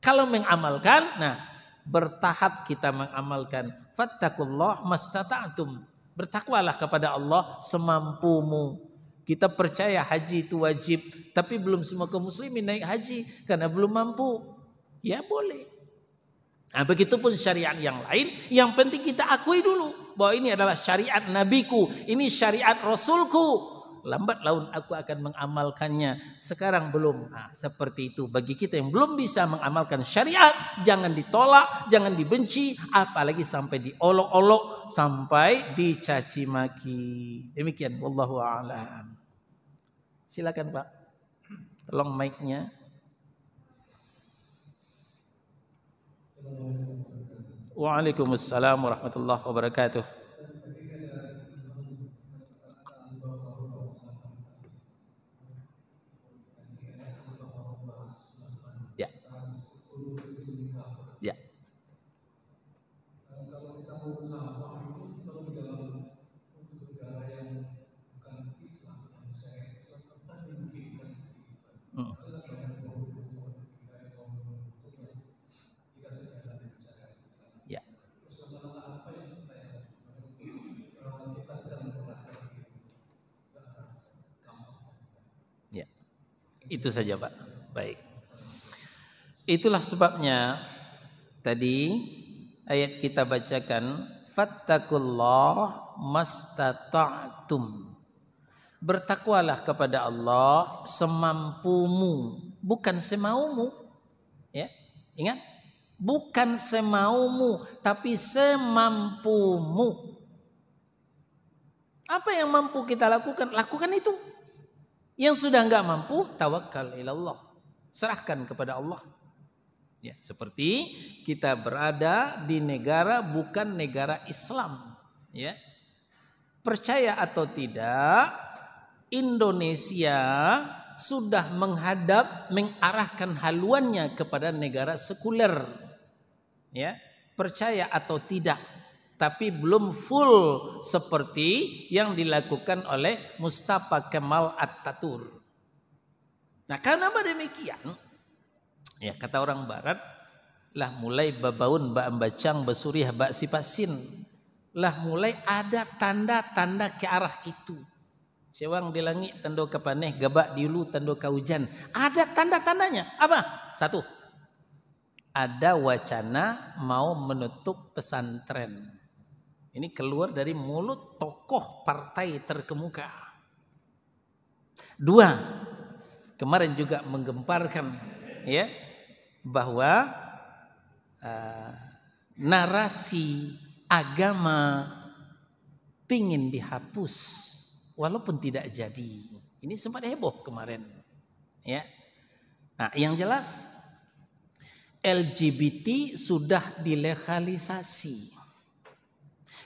Kalau mengamalkan, nah bertahap kita mengamalkan Fattakullah mastata'atum Bertakwalah kepada Allah semampumu. Kita percaya haji itu wajib, tapi belum semua kaum muslimin naik haji karena belum mampu. Ya boleh. Nah, begitupun syariat yang lain, yang penting kita akui dulu bahwa ini adalah syariat nabiku, ini syariat rasulku, lambat laun aku akan mengamalkannya. Sekarang belum. Nah, seperti itu bagi kita yang belum bisa mengamalkan syariat, jangan ditolak, jangan dibenci, apalagi sampai diolok-olok, sampai dicaci maki. Demikian wallahu a'lam. Silakan Pak. Tolong mic-nya. Waalaikumsalam warahmatullahi wabarakatuh. Itu saja, Pak. Baik. Itulah sebabnya tadi ayat kita bacakan fattakullah mastata'tum. Bertakwalah kepada Allah semampumu, bukan semaumu. Ya, ingat? Bukan semaumu, tapi semampumu. Apa yang mampu kita lakukan? Lakukan itu. Yang sudah nggak mampu tawakal ilallah. Serahkan kepada Allah. Ya, seperti kita berada di negara bukan negara Islam, ya. Percaya atau tidak, Indonesia sudah menghadap mengarahkan haluannya kepada negara sekuler. Ya, percaya atau tidak tapi belum full seperti yang dilakukan oleh Mustafa Kemal Atatürk. Nah, karena demikian, ya kata orang Barat, lah mulai babaun, ba ambacang, besuriah ba sipasin, lah mulai ada tanda-tanda ke arah itu. Sewang di langit tando kepaneh, gabak di lu tando hujan. Ada tanda-tandanya. Apa? Satu. Ada wacana mau menutup pesantren. Ini keluar dari mulut tokoh partai terkemuka. Dua, kemarin juga menggemparkan ya bahwa uh, narasi agama pingin dihapus walaupun tidak jadi. Ini sempat heboh kemarin. Ya. Nah, yang jelas LGBT sudah dilegalisasi.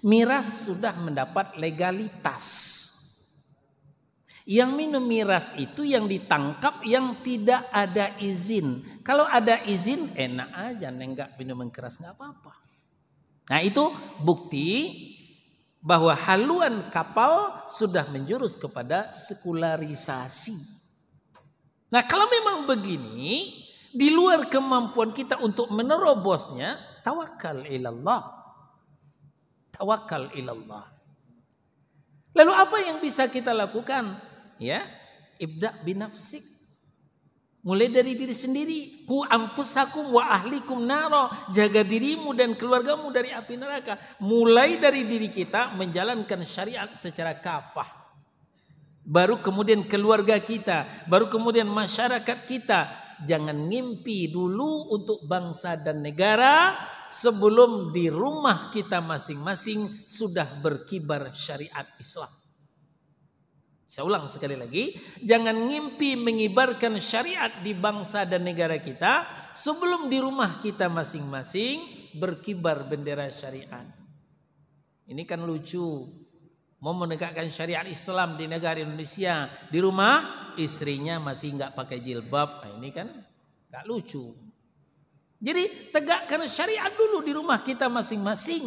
Miras sudah mendapat legalitas. Yang minum miras itu yang ditangkap yang tidak ada izin. Kalau ada izin enak aja nenggak minum keras nggak apa-apa. Nah itu bukti bahwa haluan kapal sudah menjurus kepada sekularisasi. Nah kalau memang begini di luar kemampuan kita untuk menerobosnya tawakal ilallah. Tawakal ilallah. Lalu apa yang bisa kita lakukan? Ya, ibda binafsik. Mulai dari diri sendiri. Ku anfusakum wa ahlikum naro. Jaga dirimu dan keluargamu dari api neraka. Mulai dari diri kita menjalankan syariat secara kafah baru kemudian keluarga kita, baru kemudian masyarakat kita, jangan ngimpi dulu untuk bangsa dan negara sebelum di rumah kita masing-masing sudah berkibar syariat Islam. Saya ulang sekali lagi, jangan ngimpi mengibarkan syariat di bangsa dan negara kita sebelum di rumah kita masing-masing berkibar bendera syariat. Ini kan lucu. Mau menegakkan syariat Islam di negara Indonesia di rumah istrinya masih nggak pakai jilbab, nah, ini kan nggak lucu. Jadi tegakkan syariat dulu di rumah kita masing-masing.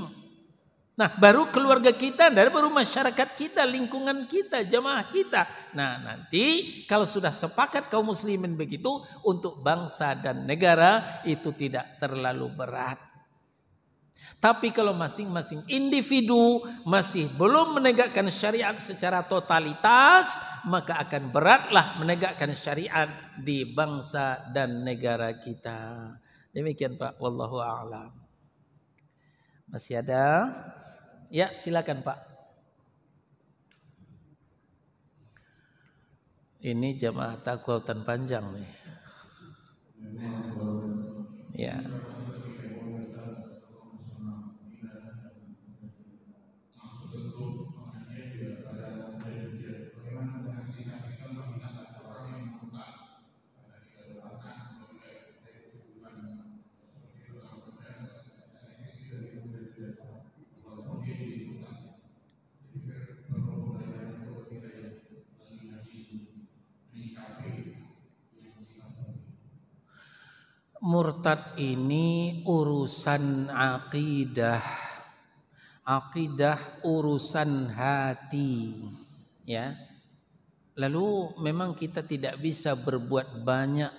Nah baru keluarga kita, dan baru masyarakat kita, lingkungan kita, jamaah kita. Nah nanti kalau sudah sepakat kaum muslimin begitu untuk bangsa dan negara itu tidak terlalu berat. Tapi kalau masing-masing individu masih belum menegakkan syariat secara totalitas, maka akan beratlah menegakkan syariat di bangsa dan negara kita. Demikian Pak, wallahu a'lam. Masih ada? Ya, silakan Pak. Ini jamaah takwa hutan panjang nih. Ya. murtad ini urusan akidah. Akidah urusan hati, ya. Lalu memang kita tidak bisa berbuat banyak.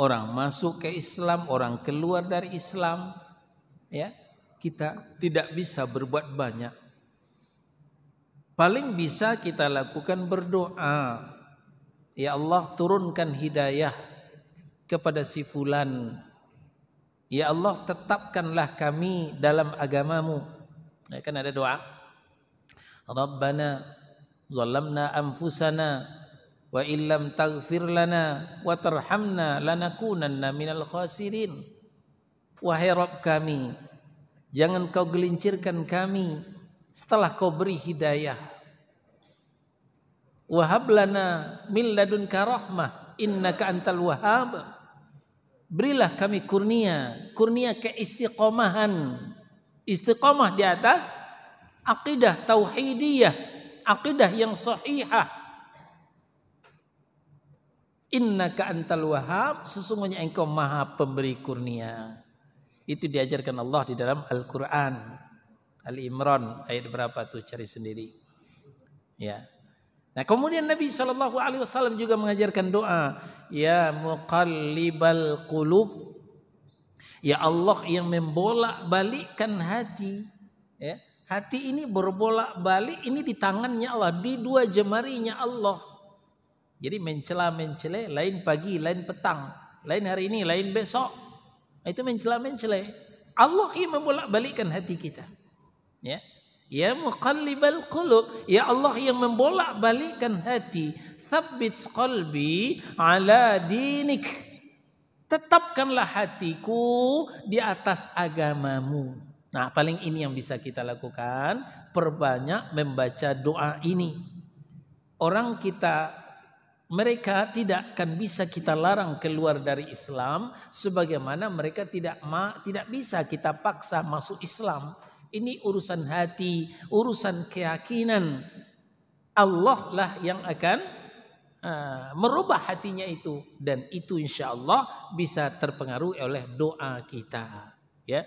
Orang masuk ke Islam, orang keluar dari Islam, ya. Kita tidak bisa berbuat banyak. Paling bisa kita lakukan berdoa. Ya Allah turunkan hidayah kepada si fulan ya Allah tetapkanlah kami dalam agamamu ya, kan ada doa Rabbana zalamna anfusana wa illam taghfir lana wa tarhamna lanakunanna minal khasirin wahai Rabb kami jangan kau gelincirkan kami setelah kau beri hidayah wahab lana min ladunka rahmah innaka antal wahhab Berilah kami kurnia, kurnia keistiqomahan. Istiqomah di atas akidah tauhidiyah, akidah yang sahihah. Innaka antal wahab, sesungguhnya engkau maha pemberi kurnia. Itu diajarkan Allah di dalam Al-Quran. Al-Imran ayat berapa tuh cari sendiri. Ya. Nah, kemudian Nabi Shallallahu alaihi wasallam juga mengajarkan doa, ya muqallibal qulub. Ya Allah yang membolak-balikkan hati, ya. Hati ini berbolak-balik ini di tangannya Allah, di dua jemarinya Allah. Jadi mencela mencela lain pagi, lain petang, lain hari ini, lain besok. Nah, itu mencela mencela. Allah yang membolak-balikkan hati kita. Ya. Ya muqallibal qulub, ya Allah yang membolak-balikkan hati. Tsabbit qalbi ala dinik. Tetapkanlah hatiku di atas agamamu. Nah, paling ini yang bisa kita lakukan, perbanyak membaca doa ini. Orang kita mereka tidak akan bisa kita larang keluar dari Islam sebagaimana mereka tidak tidak bisa kita paksa masuk Islam. Ini urusan hati, urusan keyakinan. Allah lah yang akan uh, merubah hatinya itu dan itu insya Allah bisa terpengaruh oleh doa kita. Ya,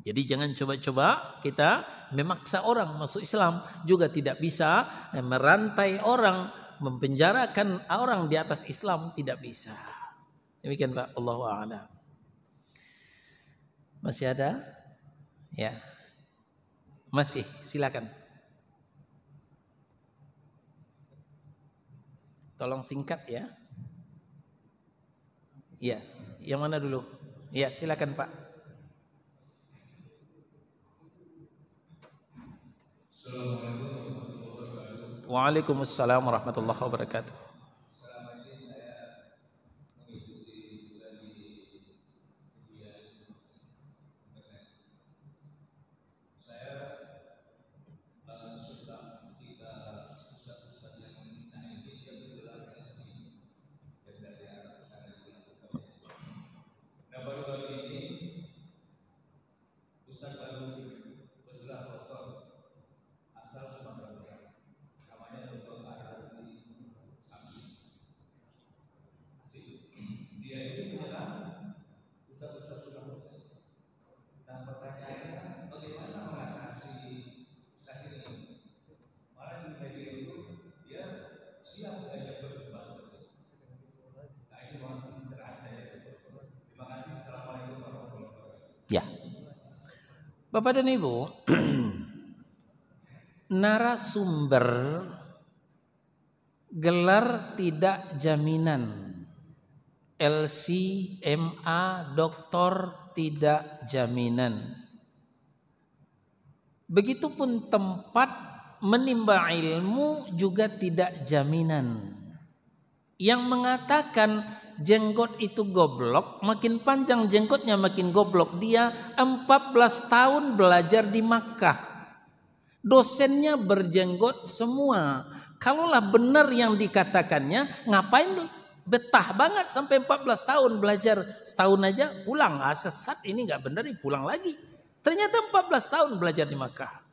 jadi jangan coba-coba kita memaksa orang masuk Islam juga tidak bisa eh, merantai orang mempenjarakan orang di atas Islam tidak bisa. Demikian Pak Allah Masih ada? Ya. Masih, silakan. Tolong singkat ya. Iya, yang mana dulu? Ya, silakan Pak. Waalaikumsalam warahmatullahi wabarakatuh. Bapak dan Ibu, narasumber gelar tidak jaminan. LCMA doktor tidak jaminan. Begitupun tempat menimba ilmu juga tidak jaminan. Yang mengatakan jenggot itu goblok, makin panjang jenggotnya makin goblok. Dia 14 tahun belajar di Makkah. Dosennya berjenggot semua. Kalaulah benar yang dikatakannya, ngapain betah banget sampai 14 tahun belajar setahun aja pulang. Ah, sesat ini nggak benar, pulang lagi. Ternyata 14 tahun belajar di Makkah.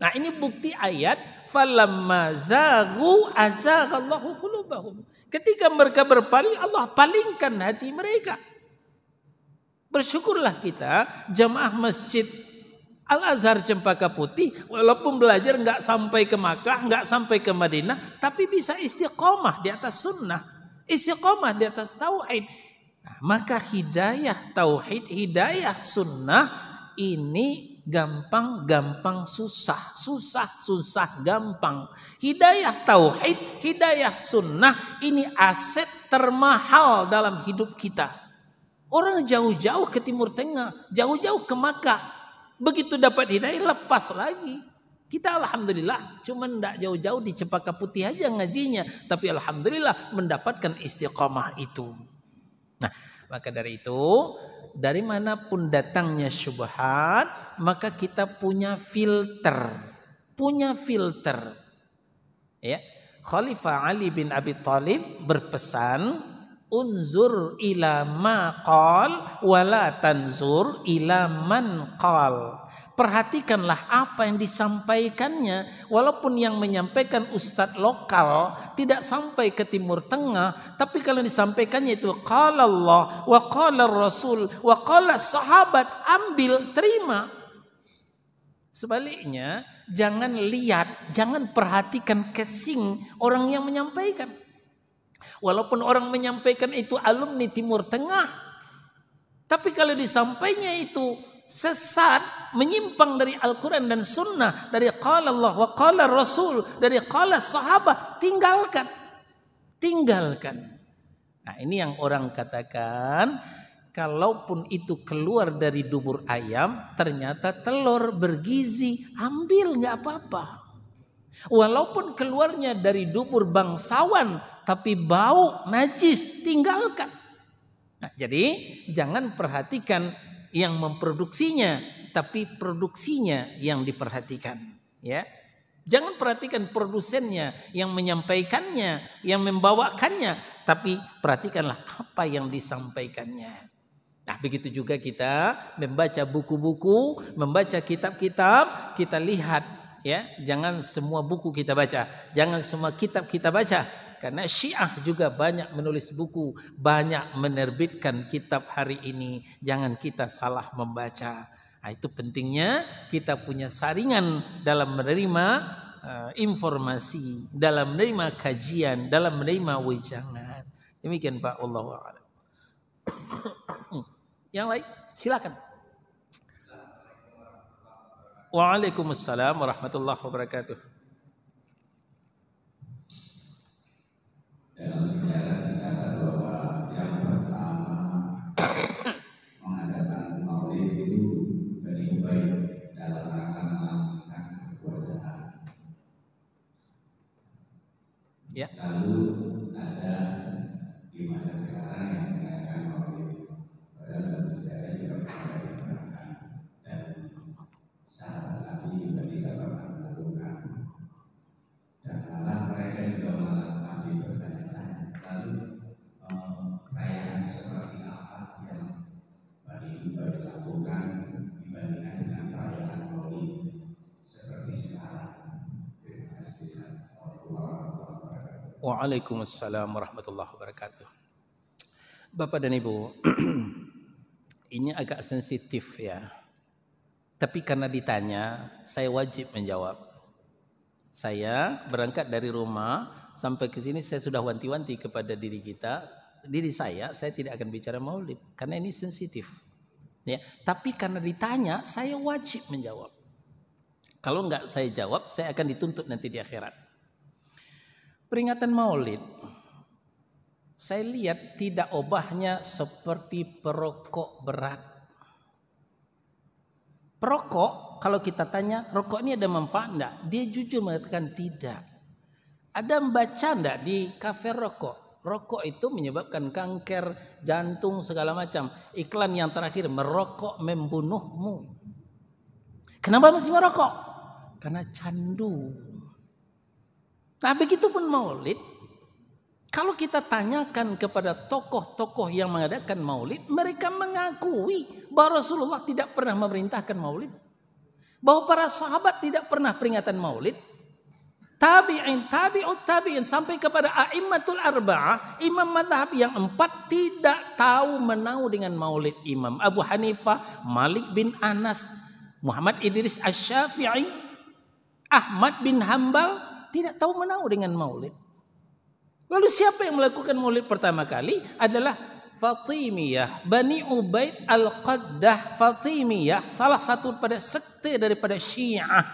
Nah ini bukti ayat falamma zaghu azaghallahu qulubahum. Ketika mereka berpaling Allah palingkan hati mereka. Bersyukurlah kita jamaah masjid Al Azhar Cempaka Putih walaupun belajar nggak sampai ke Makkah, nggak sampai ke Madinah, tapi bisa istiqomah di atas sunnah, istiqomah di atas tauhid. Nah, maka hidayah tauhid, hidayah sunnah ini gampang-gampang susah, susah-susah gampang. Hidayah tauhid, hidayah sunnah ini aset termahal dalam hidup kita. Orang jauh-jauh ke Timur Tengah, jauh-jauh ke Makkah. Begitu dapat hidayah lepas lagi. Kita alhamdulillah cuma tidak jauh-jauh di Cepaka Putih aja ngajinya. Tapi alhamdulillah mendapatkan istiqomah itu. Nah, maka dari itu, dari manapun datangnya syubhat, maka kita punya filter, punya filter. Ya. Khalifah Ali bin Abi Thalib berpesan unzur ila ma qal wala tanzur ila man qal perhatikanlah apa yang disampaikannya walaupun yang menyampaikan ustadz lokal tidak sampai ke timur tengah tapi kalau disampaikannya itu qala Allah wa qala Rasul wa qala sahabat ambil terima sebaliknya jangan lihat jangan perhatikan kesing orang yang menyampaikan Walaupun orang menyampaikan itu alumni Timur Tengah, tapi kalau disampainya itu sesat, menyimpang dari Al-Quran dan Sunnah, dari kala Allah wa kala Rasul, dari kala sahabat, tinggalkan. Tinggalkan. Nah ini yang orang katakan, kalaupun itu keluar dari dubur ayam, ternyata telur bergizi, ambil nggak apa-apa. Walaupun keluarnya dari dubur bangsawan tapi bau najis tinggalkan. Nah, jadi jangan perhatikan yang memproduksinya tapi produksinya yang diperhatikan ya. Jangan perhatikan produsennya yang menyampaikannya, yang membawakannya, tapi perhatikanlah apa yang disampaikannya. Nah, begitu juga kita membaca buku-buku, membaca kitab-kitab, kita lihat ya jangan semua buku kita baca jangan semua kitab kita baca karena Syiah juga banyak menulis buku, banyak menerbitkan kitab hari ini. Jangan kita salah membaca. Nah, itu pentingnya kita punya saringan dalam menerima uh, informasi, dalam menerima kajian, dalam menerima wejangan. Demikian Pak Allah. Yang lain silakan. وعليكم السلام ورحمة الله وبركاته dalam sejarah bicara bahwa yang pertama mengadakan maulid itu dari Ubay dalam rangka melakukan kekuasaan. Ya. Lalu Waalaikumsalam warahmatullahi wabarakatuh. Bapak dan Ibu, ini agak sensitif ya. Tapi karena ditanya, saya wajib menjawab. Saya berangkat dari rumah sampai ke sini saya sudah wanti-wanti kepada diri kita, diri saya, saya tidak akan bicara maulid karena ini sensitif. Ya, tapi karena ditanya, saya wajib menjawab. Kalau enggak saya jawab, saya akan dituntut nanti di akhirat. Peringatan Maulid saya lihat tidak obahnya seperti perokok berat. Perokok kalau kita tanya rokok ini ada manfaat enggak? Dia jujur mengatakan tidak. Ada membaca enggak di kafe rokok? Rokok itu menyebabkan kanker, jantung segala macam. Iklan yang terakhir merokok membunuhmu. Kenapa masih merokok? Karena candu. Nah pun maulid. Kalau kita tanyakan kepada tokoh-tokoh yang mengadakan maulid, mereka mengakui bahwa Rasulullah tidak pernah memerintahkan maulid. Bahwa para sahabat tidak pernah peringatan maulid. Tabi'in, tabi'ut tabi'in sampai kepada a'immatul arba'ah, imam madhab yang empat tidak tahu menau dengan maulid imam. Abu Hanifah, Malik bin Anas, Muhammad Idris Asyafi'i, Ahmad bin Hambal, tidak tahu menau dengan maulid. Lalu siapa yang melakukan maulid pertama kali adalah Fatimiyah, Bani Ubaid Al-Qaddah Fatimiyah, salah satu pada sekte daripada Syiah.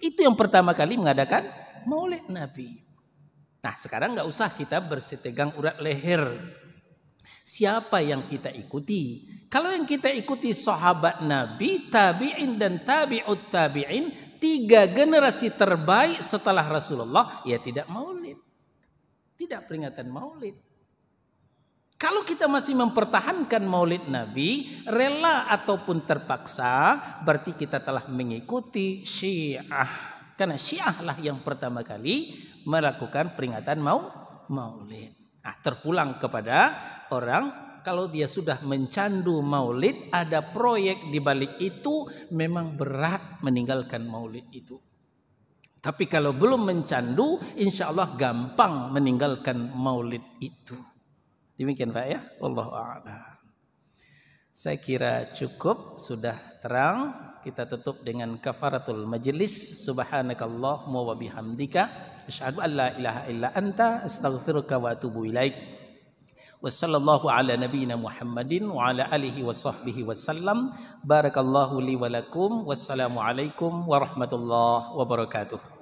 Itu yang pertama kali mengadakan maulid Nabi. Nah sekarang nggak usah kita bersitegang urat leher Siapa yang kita ikuti? Kalau yang kita ikuti sahabat Nabi, tabi'in dan tabi'ut tabi'in, tiga generasi terbaik setelah Rasulullah, ya tidak maulid. Tidak peringatan maulid. Kalau kita masih mempertahankan maulid Nabi, rela ataupun terpaksa, berarti kita telah mengikuti syiah. Karena syiah lah yang pertama kali melakukan peringatan mau maulid. Nah, terpulang kepada orang kalau dia sudah mencandu maulid, ada proyek di balik itu memang berat meninggalkan maulid itu. Tapi kalau belum mencandu, insya Allah gampang meninggalkan maulid itu. Demikian Pak ya, Allah a'lam. Saya kira cukup, sudah terang. Kita tutup dengan kafaratul majlis Subhanakallahumma wabihamdika asyhadu an la ilaha illa anta astaghfiruka wa atubu ilaik wa ala nabiyyina Muhammadin wa ala alihi wa sahbihi wasallam barakallahu li wa lakum wassalamu alaikum warahmatullahi wabarakatuh